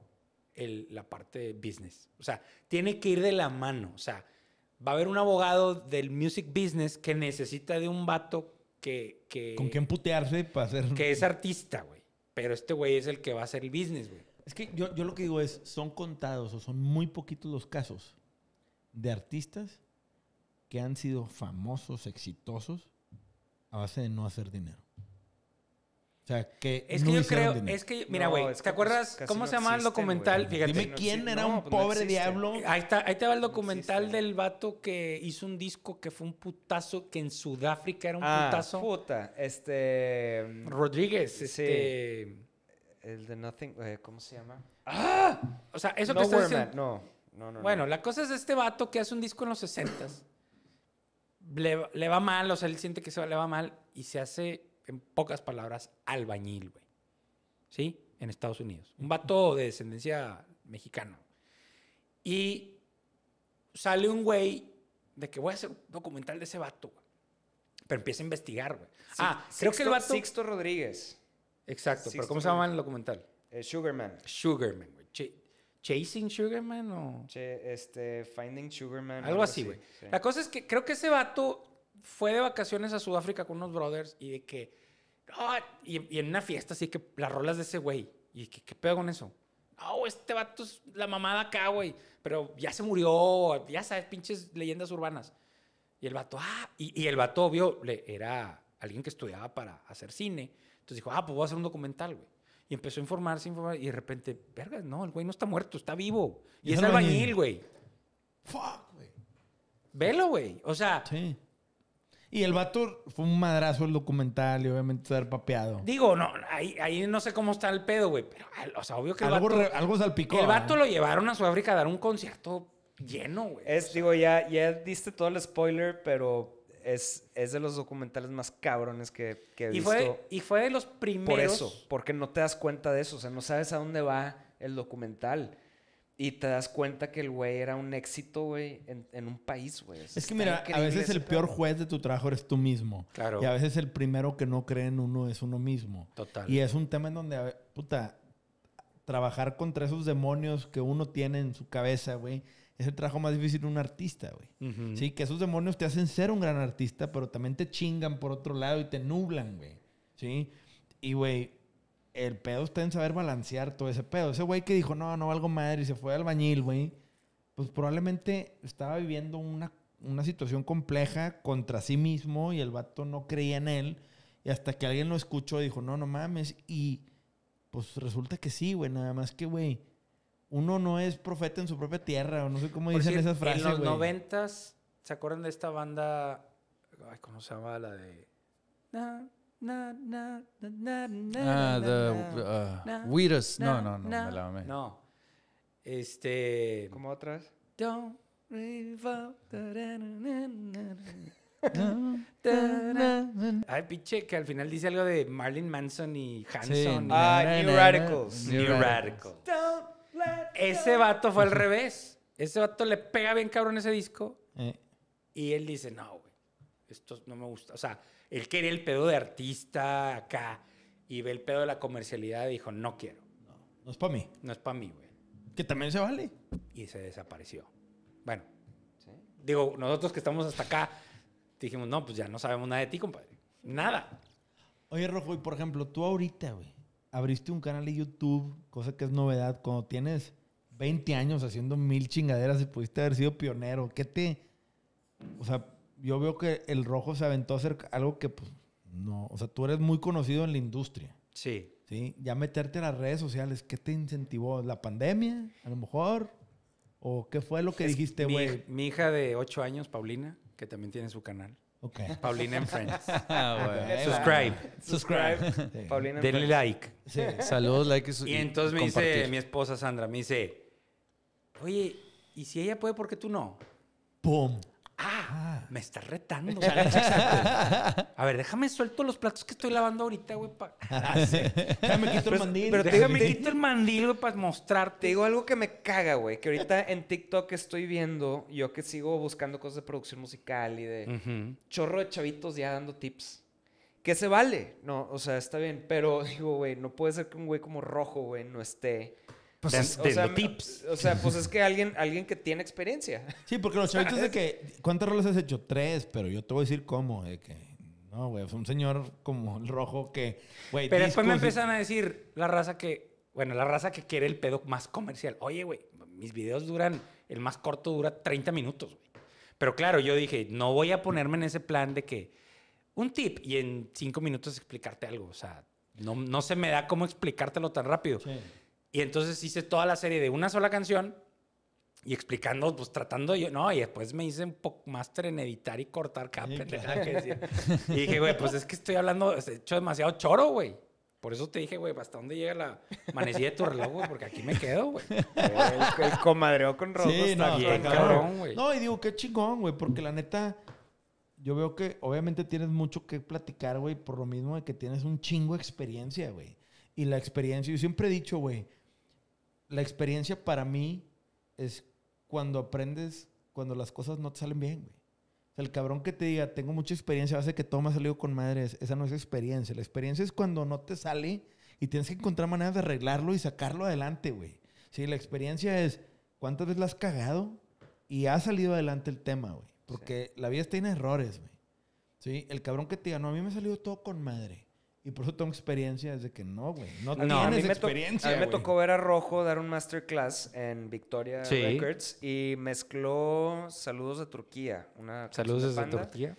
la parte business. O sea, tiene que ir de la mano. O sea, va a haber un abogado del music business que necesita de un vato que... ¿Con quién putearse para hacer...? Que es artista, güey. Pero este güey es el que va a hacer el business, güey. Es que yo, yo lo que digo es, son contados o son muy poquitos los casos de artistas que han sido famosos, exitosos, a base de no hacer dinero. O sea, que es que yo creo, es que, mira, güey, ¿te acuerdas pues, cómo se llama el documental? Fíjate. Dime quién era un pues, pobre diablo. Ahí está, te va el documental del vato que hizo un disco que fue un putazo, que en Sudáfrica era un ah, Puta, este. Rodríguez, este. El de Nothing, eh, ¿cómo se llama? ¡Ah! O sea, eso que está diciendo. No, no, no. Bueno, la cosa es este vato que hace un disco en los 60 le, le va mal, o sea, él siente que se le va mal y se hace en pocas palabras, albañil, güey. ¿Sí? En Estados Unidos. Un vato de descendencia mexicana. Y sale un güey de que voy a hacer un documental de ese vato, güey. Pero empieza a investigar, güey. ah, creo que el vato. Sixto Rodríguez. Exacto, pero ¿cómo se llama el documental? Eh, Sugarman. Sugarman, güey. Chasing Sugarman o. este, Finding Sugarman. Algo, así, güey. La cosa es que creo que ese vato fue de vacaciones a Sudáfrica con unos brothers y de que. Ah", y, en una fiesta, así que las rolas de ese güey. Y que, ¿qué pedo con eso? Oh, este vato es la mamada acá, güey. Pero ya se murió, ya sabes, pinches leyendas urbanas. Y el vato, ah, y, el vato, obvio, le, era alguien que estudiaba para hacer cine. Entonces dijo, ah, pues voy a hacer un documental, güey. Y empezó a informarse, informarse, y de repente, verga, no, el güey no está muerto, está vivo. Y, es albañil, güey. Fuck, güey. Velo, güey. O sea, sí. Y el vato fue un madrazo el documental y obviamente estar papeado. Digo, no, ahí, no sé cómo está el pedo, güey, pero o sea, obvio que algo, algo salpicó. El vato ¿eh? lo llevaron a Sudáfrica a dar un concierto lleno, güey. Es, digo, ya, ya diste todo el spoiler, pero es, es de los documentales más cabrones que, que he visto. Y fue, y fue de los primeros. Por eso, porque no te das cuenta de eso, o sea, no sabes a dónde va el documental. Y te das cuenta que el güey era un éxito, güey, en, un país, güey. Es, que mira, a veces el peor juez de tu trabajo eres tú mismo. Y a veces el primero que no cree en uno es uno mismo. Total. Y es un tema en donde, puta, trabajar contra esos demonios que uno tiene en su cabeza, güey, es el trabajo más difícil de un artista, güey. Sí, que esos demonios te hacen ser un gran artista, pero también te chingan por otro lado y te nublan, güey. Sí. Y, güey, el pedo usted en saber balancear todo ese pedo. Ese güey que dijo, no, no valgo madre y se fue al bañil, güey, pues probablemente estaba viviendo una, una situación compleja contra sí mismo y el vato no creía en él. Y hasta que alguien lo escuchó dijo, no, no mames. Y pues resulta que sí, güey, nada más que, güey, uno no es profeta en su propia tierra, o no sé cómo dicen esas frases. En los noventas, ¿se acuerdan de esta banda? Ay, ¿cómo se llama? La de ah, the, uh, weirdos, No, no, no, me la amé. No. Este. ¿Cómo otras? Ay, pinche, que al final dice algo de Marlon Manson y Hanson. ah, New Radicals. New, Radicals. Ese vato fue al revés. Ese vato le pega bien cabrón ese disco. Eh. Y él dice, no, güey, esto no me gusta. O sea, él quería el pedo de artista acá y ve el pedo de la comercialidad y dijo, no quiero. No, no es para mí. No es para mí, güey. Que también se vale. Y se desapareció. Bueno, digo, nosotros que estamos hasta acá, dijimos, no, pues ya no sabemos nada de ti, compadre. Nada. Oye, Rojo, y por ejemplo, tú ahorita, güey, abriste un canal de YouTube, cosa que es novedad, cuando tienes 20 años haciendo mil chingaderas y pudiste haber sido pionero, ¿qué te... O sea, yo veo que el rojo se aventó a hacer algo que, pues, no. O sea, tú eres muy conocido en la industria. Sí. Sí. Ya meterte a las redes sociales, ¿qué te incentivó? ¿La pandemia? A lo mejor. ¿O qué fue lo que dijiste, güey? Mi, hija de 8 años, Paulina, que también tiene su canal. Ok. Paulina and Friends. ah, Subscribe. Subscribe. Paulina Denle friends. like. Sí. Saludos, like y, y entonces me dice mi esposa Sandra, me dice, oye, ¿y si ella puede, por qué tú no? ¡Pum! Ah, ah. me está retando. a ver, déjame suelto los platos que estoy lavando ahorita, güey. Ah, Déjame quito el pues, mandil. Pero déjame quito el mandil, para mostrarte. Te digo algo que me caga, güey. Que ahorita en TikTok estoy viendo, yo que sigo buscando cosas de producción musical y de chorro de chavitos ya dando tips. Que se vale, no, o sea, está bien, pero digo, güey, no puede ser que un güey como rojo, güey, no esté pues o, sea, tips. o sea, pues es que alguien, alguien que tiene experiencia. Sí, porque los chavitos de que, ¿cuántas roles has hecho? Tres, pero yo te voy a decir cómo, que, no, güey, es un señor como el rojo que, Pero después me empiezan a decir la raza que, bueno, la raza que quiere el pedo más comercial. Oye, güey, mis videos duran, el más corto dura 30 minutos, Pero claro, yo dije, no voy a ponerme en ese plan de que un tip y en cinco minutos explicarte algo. O sea, no, no se me da cómo explicártelo tan rápido. Sí. Y entonces hice toda la serie de una sola canción y explicando, pues tratando yo, no, y después me hice un poco máster en editar y cortar cada que Y dije, güey, pues es que estoy hablando, he hecho demasiado choro, güey. Por eso te dije, güey, ¿hasta dónde llega la manecilla de tu reloj, güey? Porque aquí me quedo, güey. El, comadreo con rojo. está bien, cabrón, güey. No, y digo, qué chingón, güey, porque la neta, yo veo que obviamente tienes mucho que platicar, güey, por lo mismo de que tienes un chingo de experiencia, güey. Y la experiencia, yo siempre he dicho, güey, la experiencia para mí es cuando aprendes, cuando las cosas no te salen bien, güey. O sea, el cabrón que te diga, tengo mucha experiencia, hace que todo me ha salido con madres. Esa no es experiencia. La experiencia es cuando no te sale y tienes que encontrar maneras de arreglarlo y sacarlo adelante, güey. Sí, la experiencia es cuántas veces la has cagado y ha salido adelante el tema, güey. Porque la vida está en errores, güey. Sí, el cabrón que te diga, no, a mí me ha salido todo con madre. Y por eso tengo experiencia desde que no, güey. No, no tienes experiencia. a mí me tocó ver a Rojo dar un masterclass en Victoria Records y mezcló Saludos de Turquía. Una Saludos de Turquía.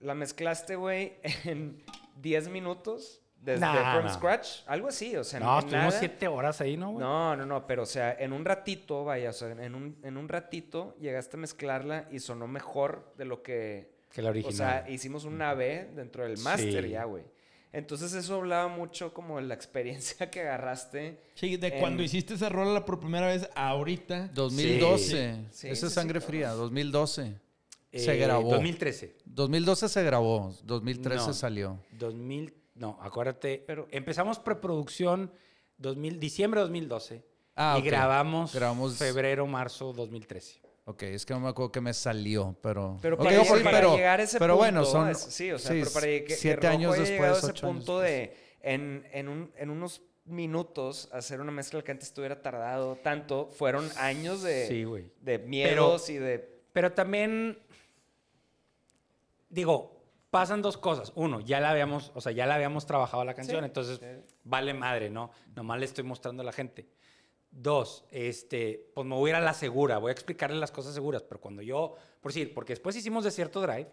La mezclaste, güey, en 10 minutos. Desde From Scratch, algo así, o sea, no, estuvimos 7 horas ahí, ¿no? Güey? No, no, no, pero o sea, en un ratito, vaya, o sea, en un, en un ratito llegaste a mezclarla y sonó mejor de lo que. Que la original. O sea, hicimos una B dentro del master ya, güey. Entonces eso hablaba mucho como de la experiencia que agarraste. Sí, de cuando hiciste esa rola por primera vez ahorita. 2012. esa es sangre fría, 2012. Eh, se grabó. 2013. 2012 se grabó, 2013 salió. 2000, no, acuérdate, pero empezamos preproducción diciembre de 2012 ah, y grabamos, grabamos febrero, marzo 2013. Ok, es que no me acuerdo que me salió, pero... Pero para, llegar, a ese punto... Pero bueno, son... sí, o sea, para que, siete años después, a ese punto de... En, unos minutos hacer una mezcla que antes estuviera tardado tanto, fueron años de, sí, de miedos y de... Pero también, digo, pasan dos cosas. Uno, ya la habíamos, o sea, ya la habíamos trabajado la canción, entonces vale madre, ¿no? Nomás le estoy mostrando a la gente. Dos, este, pues me voy a ir a la segura, voy a explicarle las cosas seguras, pero cuando yo, por decir, porque después hicimos Desierto drive,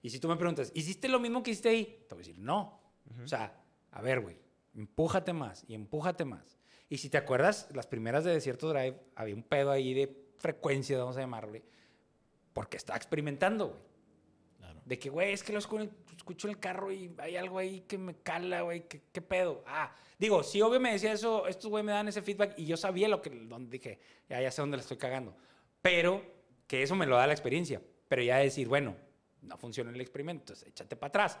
y si tú me preguntas, ¿hiciste lo mismo que hiciste ahí? Te voy a decir, no. O sea, a ver, güey, empújate más y empújate más. Y si te acuerdas, las primeras de Desierto Drive había un pedo ahí de frecuencia, vamos a llamarle, porque estaba experimentando, güey. De que, güey, es que lo escucho, en el carro y hay algo ahí que me cala, güey, ¿qué, pedo? Ah, digo, sí, obvio me decía eso, estos güey me dan ese feedback y yo sabía lo que, donde dije, ya, sé dónde le estoy cagando. Pero que eso me lo da la experiencia. Pero ya decir, bueno, no funcionó el experimento, entonces échate para atrás.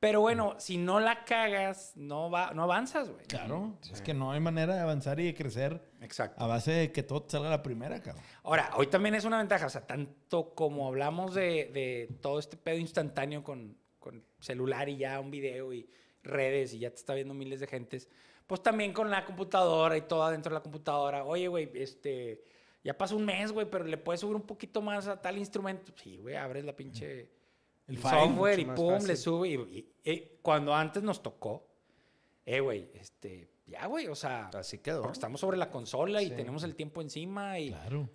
Pero bueno, si no la cagas, no, va, no avanzas, güey. Claro, es que no hay manera de avanzar y de crecer Exacto. a base de que todo salga la primera, cabrón. Ahora, hoy también es una ventaja, o sea, tanto como hablamos de, todo este pedo instantáneo con, celular y ya un video y redes y ya te está viendo miles de gentes, pues también con la computadora y todo adentro de la computadora. Oye, güey, este, ya pasó un mes, güey, pero le puedes subir un poquito más a tal instrumento. Sí, güey, abres la pinche el software y pum, le sube. Y, eh, cuando antes nos tocó, eh, güey, este, ya, güey, o sea. Así quedó. estamos sobre la consola y tenemos el tiempo encima y. Claro.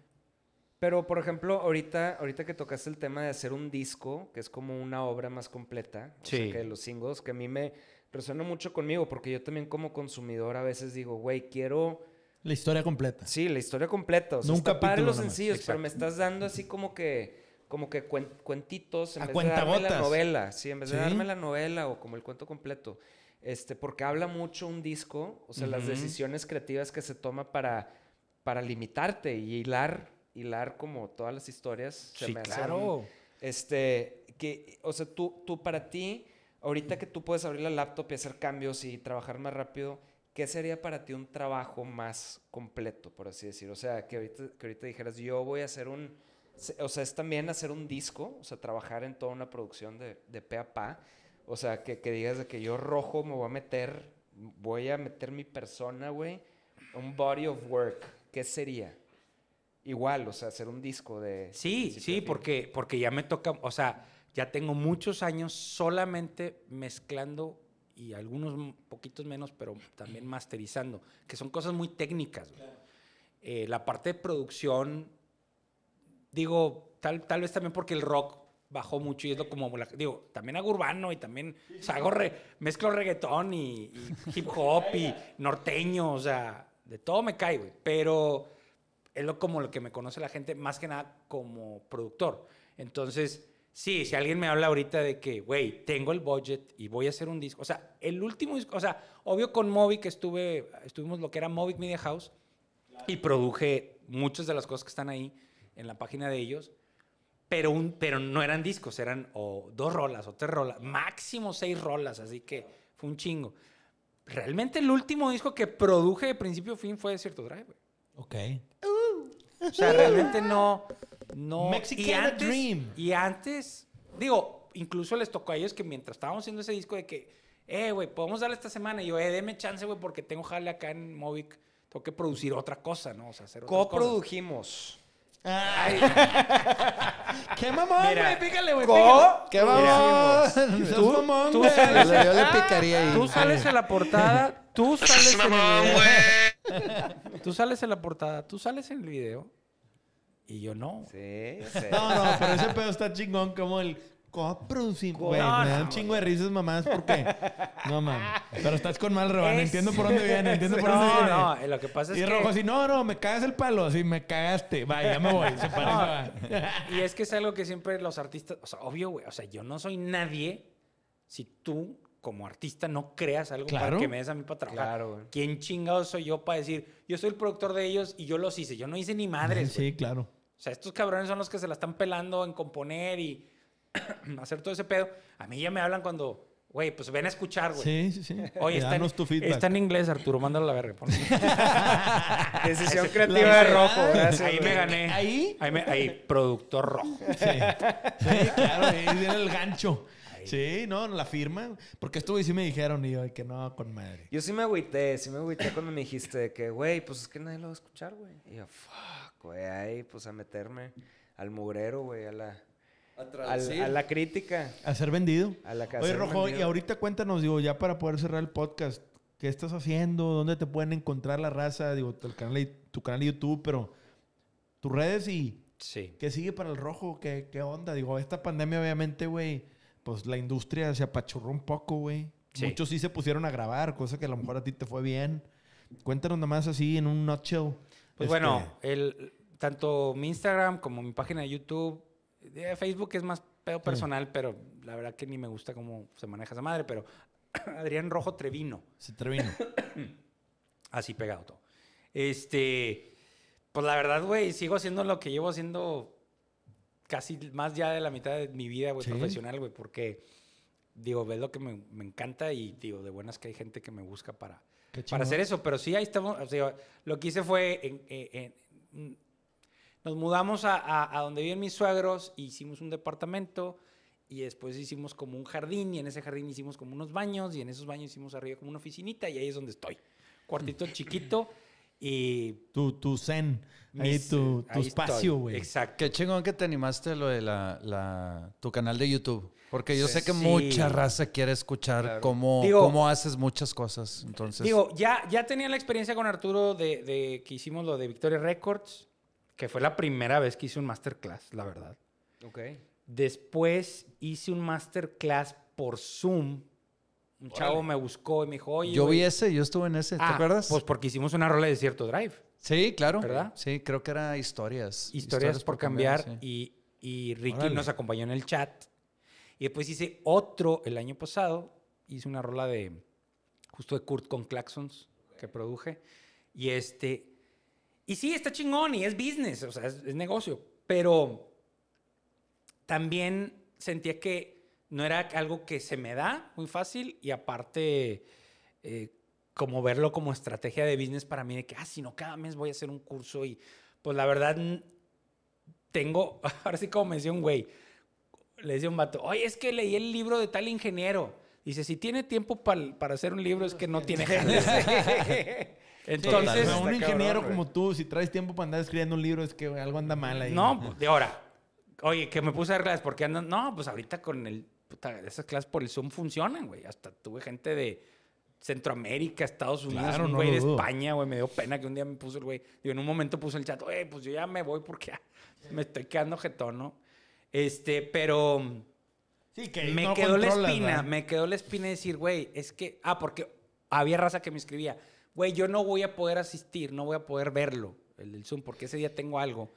Pero, por ejemplo, ahorita, ahorita que tocaste el tema de hacer un disco, que es como una obra más completa, que los singles, que a mí me resuena mucho conmigo, porque yo también como consumidor a veces digo, güey, quiero... La historia completa. Sí, la historia completa. O sea, Nunca para los sencillos, pero me estás dando así como que como que cuentitos en vez de darme la novela, sí, en vez de darme la novela o como el cuento completo. Este, porque habla mucho un disco, o sea, las decisiones creativas que se toma para, para limitarte y hilar, hilar como todas las historias. Sí, claro. este, que, o sea, tú, tú para ti, ahorita que tú puedes abrir la laptop y hacer cambios y trabajar más rápido, ¿qué sería para ti un trabajo más completo, por así decir? O sea, que ahorita, que ahorita dijeras, yo voy a hacer un o sea, es también hacer un disco, o sea, trabajar en toda una producción de, de pe a pa. O sea, que, que, digas de que yo rojo me voy a meter, voy a meter mi persona, güey, un body of work. ¿Qué sería? Igual, o sea, hacer un disco de... Sí, sí, porque, porque ya me toca, o sea, ya tengo muchos años solamente mezclando y algunos poquitos menos, pero también masterizando, que son cosas muy técnicas. Eh, la parte de producción digo, tal, tal vez también porque el rock bajó mucho y es lo como, digo, también hago urbano y también, o sea, mezclo reggaetón y, hip hop y norteño, o sea, de todo me cae, güey. Pero es lo como lo que me conoce la gente, más que nada como productor. Entonces, sí, si alguien me habla ahorita de que, güey, tengo el budget y voy a hacer un disco, o sea, el último disco, o sea, obvio con Moby que estuve, estuvimos lo que era Moby Media House y produje muchas de las cosas que están ahí en la página de ellos, pero, un, pero no eran discos, eran o dos rolas o tres rolas, máximo seis rolas, así que fue un chingo. Realmente el último disco que produje de principio a fin fue Cierto Drive. Ok. Uh. o sea, realmente no... no. Mexican y antes, Dream. Y antes, digo, incluso les tocó a ellos que mientras estábamos haciendo ese disco de que, eh, güey, podemos darle esta semana. Y yo, eh, deme chance, güey, porque tengo jale acá en Movic. Tengo que producir otra cosa, ¿no? O sea, hacer otra Coprodujimos. ¡Qué mamón, güey! Pícale, güey. ¡Qué mamón! ¿Tú, mamón, tú sales, yo le picaría Tú sales en la portada, tú sales en el video. Tú sales en la portada, tú sales en el video. Y yo no. Sí, No, no, pero ese pedo está chingón como el coproducimos. Güey, me da un chingo de risas mamás ¿por qué? No mames. Pero estás con mal reban. Entiendo por dónde viene, entiendo por dónde viene. No, no, eh, lo que pasa es que. Y rojo Si no, no, me cagas el palo. si me cagaste. Vaya, ya me voy. Se parece, Y es que es algo que siempre los artistas. O sea, obvio, güey. O sea, yo no soy nadie si tú. Como artista, no creas algo para que me des a mí para trabajar. Claro, ¿Quién chingado soy yo para decir, yo soy el productor de ellos y yo los hice? Yo no hice ni madres. sí claro. O sea, estos cabrones son los que se la están pelando en componer y, hacer todo ese pedo, a mí ya me hablan cuando, güey, pues ven a escuchar, güey. Sí, sí, sí. Oye, está en, está en inglés, Arturo, mándalo a la verga. Decisión creativa de rojo. ahí me gané. ¿Ahí? Ahí, productor rojo. Sí. sí, claro, ahí viene el gancho. Sí, no, la firma. Porque estuve y sí me dijeron y yo, que no, con madre. Yo sí me agüité, sí me agüité cuando me dijiste que, güey, pues es que nadie lo va a escuchar, güey. Y yo, fuck, güey, ahí, pues a meterme al mugrero, güey, a la, a, la crítica. A ser vendido. A la casa. Oye, Rojo, y ahorita cuéntanos, digo, ya para poder cerrar el podcast, ¿qué estás haciendo? ¿Dónde te pueden encontrar la raza? Digo, canal, tu canal de YouTube, pero tus redes y. Sí. ¿Qué sigue para el Rojo? ¿Qué, qué onda? Digo, esta pandemia, obviamente, güey, pues la industria se apachurró un poco, güey. Muchos sí se pusieron a grabar, cosa que a lo mejor a ti te fue bien. Cuéntanos nomás así en un nutshell. Pues bueno, este, el, tanto mi Instagram como mi página de YouTube Facebook es más pedo personal, pero la verdad que ni me gusta cómo se maneja esa madre, pero Adrián Rojo Trevino. Sí, Trevino. Así pegado todo. Este, pues la verdad, güey, sigo haciendo lo que llevo haciendo casi más ya de la mitad de mi vida, profesional, güey, porque digo, ves lo que me, encanta y digo, de buenas que hay gente que me busca para, para hacer eso, pero sí, ahí estamos, o lo que hice fue en nos mudamos a, a, donde viven mis suegros, e hicimos un departamento y después hicimos como un jardín y en ese jardín hicimos como unos baños y en esos baños hicimos arriba como una oficinita y ahí es donde estoy. Cuartito chiquito. Y tu, tu zen, ahí tu, tu espacio, güey. Exacto. Qué chingón que te animaste lo de la, la, tu canal de YouTube. Porque yo sé que mucha raza quiere escuchar cómo, cómo, haces muchas cosas. Entonces. Digo, ya, ya tenía la experiencia con Arturo de, de que hicimos lo de Victoria Records que fue la primera vez que hice un masterclass, la verdad. Ok. Después hice un masterclass por Zoom. Un chavo me buscó y me dijo, oye. Yo vi ese, yo estuve en ese, ¿te ah, acuerdas? Pues porque hicimos una rola de cierto drive. Sí, claro. ¿Verdad? Sí, creo que era historias. Historias, por, cambiar. y, Ricky nos acompañó en el chat. Y después hice otro el año pasado. Hice una rola de justo de Kurt con Claxons que produje. Y este, y sí, está chingón y es business, o sea, es, negocio, pero también sentía que no era algo que se me da muy fácil y aparte eh, como verlo como estrategia de business para mí de que, ah, si no, cada mes voy a hacer un curso y pues la verdad tengo, ahora sí como me decía un güey, le decía un vato, oye, es que leí el libro de tal ingeniero. Dice, si tiene tiempo para hacer un libro es que no tiene Entonces, un ingeniero como tú, si traes tiempo para andar escribiendo un libro, es que algo anda mal ahí. No, pues, de ahora. Oye, que me puse a dar clases porque andan. No, pues ahorita con el. Puta, esas clases por el Zoom funcionan, güey. Hasta tuve gente de Centroamérica, Estados Unidos, güey de España, güey. Me dio pena que un día me puso el güey. Digo, en un momento puso el chat, güey, pues yo ya me voy porque me estoy quedando jetón, ¿no? Este, pero. Sí, que me quedó la espina, me quedó la espina de decir, güey, es que. Ah, porque había raza que me escribía güey, yo no voy a poder asistir, no voy a poder verlo, el Zoom, porque ese día tengo algo.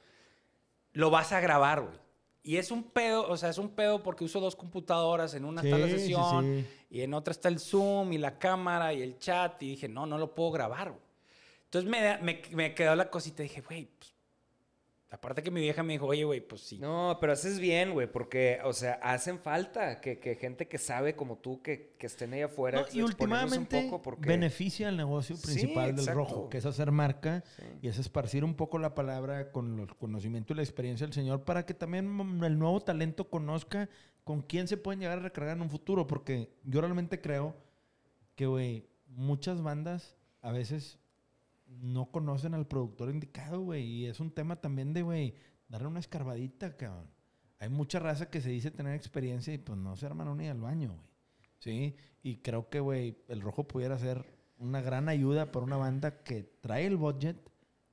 Lo vas a grabar, güey. Y es un pedo, o sea, es un pedo porque uso dos computadoras, en una está la sesión y en otra está el Zoom y la cámara y el chat y dije, no, no lo puedo grabar. Entonces me, me, me, quedó la cosita y dije, güey, pues Aparte que mi vieja me dijo, oye, güey, pues sí. No, pero haces bien, güey, porque, o sea, hacen falta que, gente que sabe como tú, que, estén ahí afuera. y últimamente porque... beneficia al negocio principal del rojo, que es hacer marca y es esparcir un poco la palabra con el conocimiento y la experiencia del señor para que también el nuevo talento conozca con quién se pueden llegar a recargar en un futuro, porque yo realmente creo que, güey, muchas bandas a veces no conocen al productor indicado, güey. Y es un tema también de, güey, darle una escarbadita, cabrón. Hay mucha raza que se dice tener experiencia y pues no se hermano ni al baño, güey. Sí, y creo que, güey, el rojo pudiera ser una gran ayuda para una banda que trae el budget,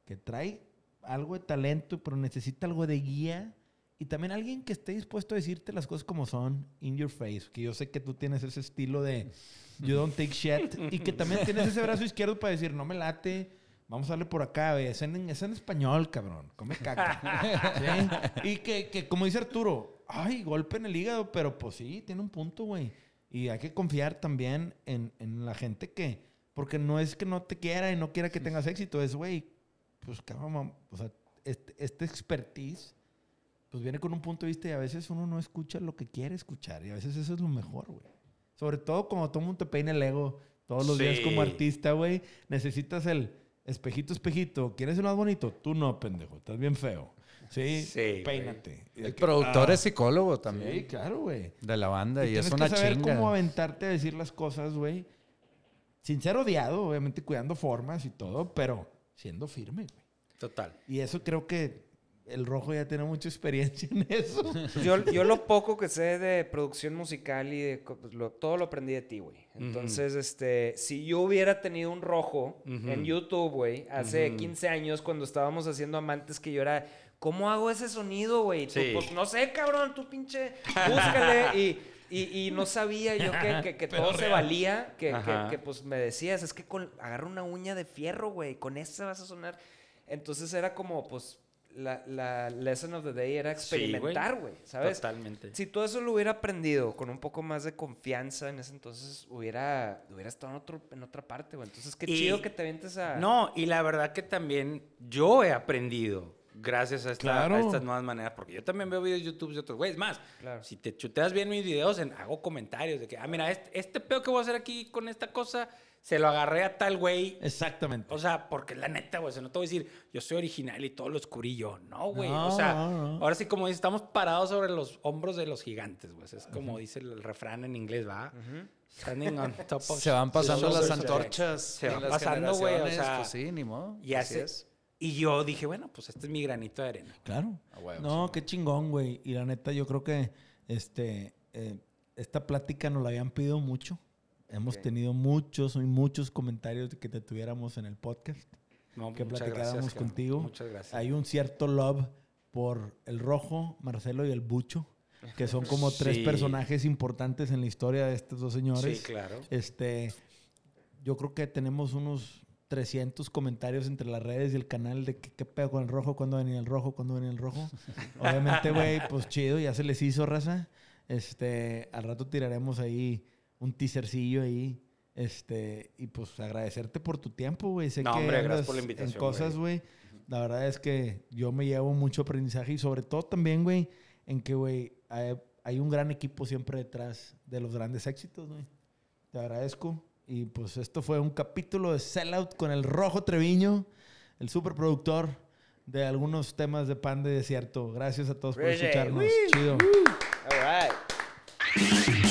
que trae algo de talento, pero necesita algo de guía. Y también alguien que esté dispuesto a decirte las cosas como son, in your face. Que yo sé que tú tienes ese estilo de you don't take shit. Y que también tienes ese brazo izquierdo para decir, no me late Vamos a darle por acá, güey. Es en, español, cabrón. Come caca. Y que, que, como dice Arturo, ay, golpe en el hígado, pero pues sí, tiene un punto, güey. Y hay que confiar también en, en la gente que. Porque no es que no te quiera y no quiera que tengas éxito, es, güey, pues cabrón, o sea, este, este, expertise pues viene con un punto de vista y a veces uno no escucha lo que quiere escuchar y a veces eso es lo mejor, güey. Sobre todo como todo mundo te peina el ego todos los días como artista, güey, necesitas el espejito, espejito, ¿quién es el más bonito? Tú no, pendejo, estás bien feo. Sí, peínate. El productor ah, es psicólogo también. Sí, claro, güey. De la banda y, es una que saber cómo aventarte a decir las cosas, güey. Sin ser odiado, obviamente cuidando formas y todo, pero siendo firme, güey. Total. Y eso creo que el rojo ya tiene mucha experiencia en eso. Pues yo, yo lo poco que sé de producción musical y de pues todo lo aprendí de ti, güey. Entonces, este, si yo hubiera tenido un rojo en YouTube, güey, hace 15 años cuando estábamos haciendo amantes que yo era, ¿cómo hago ese sonido, güey? Pues, no sé, cabrón, tú pinche, búscale y... no sabía yo que, todo se valía, que, pues me decías, es que con, agarra una uña de fierro, güey, con esa vas a sonar. Entonces era como, pues, la, la lesson of the day era experimentar, güey, ¿sabes? Totalmente. Si todo eso lo hubiera aprendido con un poco más de confianza en ese entonces, hubiera, hubiera estado en, otro, en otra parte, güey. Entonces, qué chido que te vientes a... No, y la verdad que también yo he aprendido gracias a, estas nuevas maneras. Porque yo también veo videos de YouTube de otros güey. Es Más, claro. si te chuteas bien mis videos, hago comentarios de que, ah, mira, este, este que voy a hacer aquí con esta cosa se lo agarré a tal güey. Exactamente. O sea, porque la neta, güey, se no te voy a decir, yo soy original y todo lo oscurillo. yo. No, güey. o sea, ahora sí, como dice, estamos parados sobre los hombros de los gigantes, güey. Es como dice el refrán en inglés, ¿va? Se van pasando las antorchas. Se van pasando, güey. O sea, pues sí, ni modo. Y Y yo dije, bueno, pues este es mi granito de arena. Claro. no, qué chingón, güey. Y la neta, yo creo que este, eh, esta plática nos la habían pedido mucho. Hemos tenido muchos, muchos comentarios que te tuviéramos en el podcast. que platicáramos contigo. Muchas gracias. Hay un cierto love por el rojo, Marcelo y el Bucho, que son como tres personajes importantes en la historia de estos dos señores. Sí, claro. Este, yo creo que tenemos unos 300 comentarios entre las redes y el canal de qué, qué pedo con el rojo, cuándo venía el rojo, cuándo venía el rojo. Obviamente, güey, pues chido, ya se les hizo raza. Este, al rato tiraremos ahí un teasercillo ahí. Este, y pues agradecerte por tu tiempo, güey. no, que hombre, gracias por la invitación. En cosas, güey. La verdad es que yo me llevo mucho aprendizaje y sobre todo también, güey, en que, güey, hay, un gran equipo siempre detrás de los grandes éxitos, güey. Te agradezco. Y pues esto fue un capítulo de Sellout con el Rojo Treviño, el superproductor de algunos temas de pan de desierto. Gracias a todos por escucharnos. Chido. All right.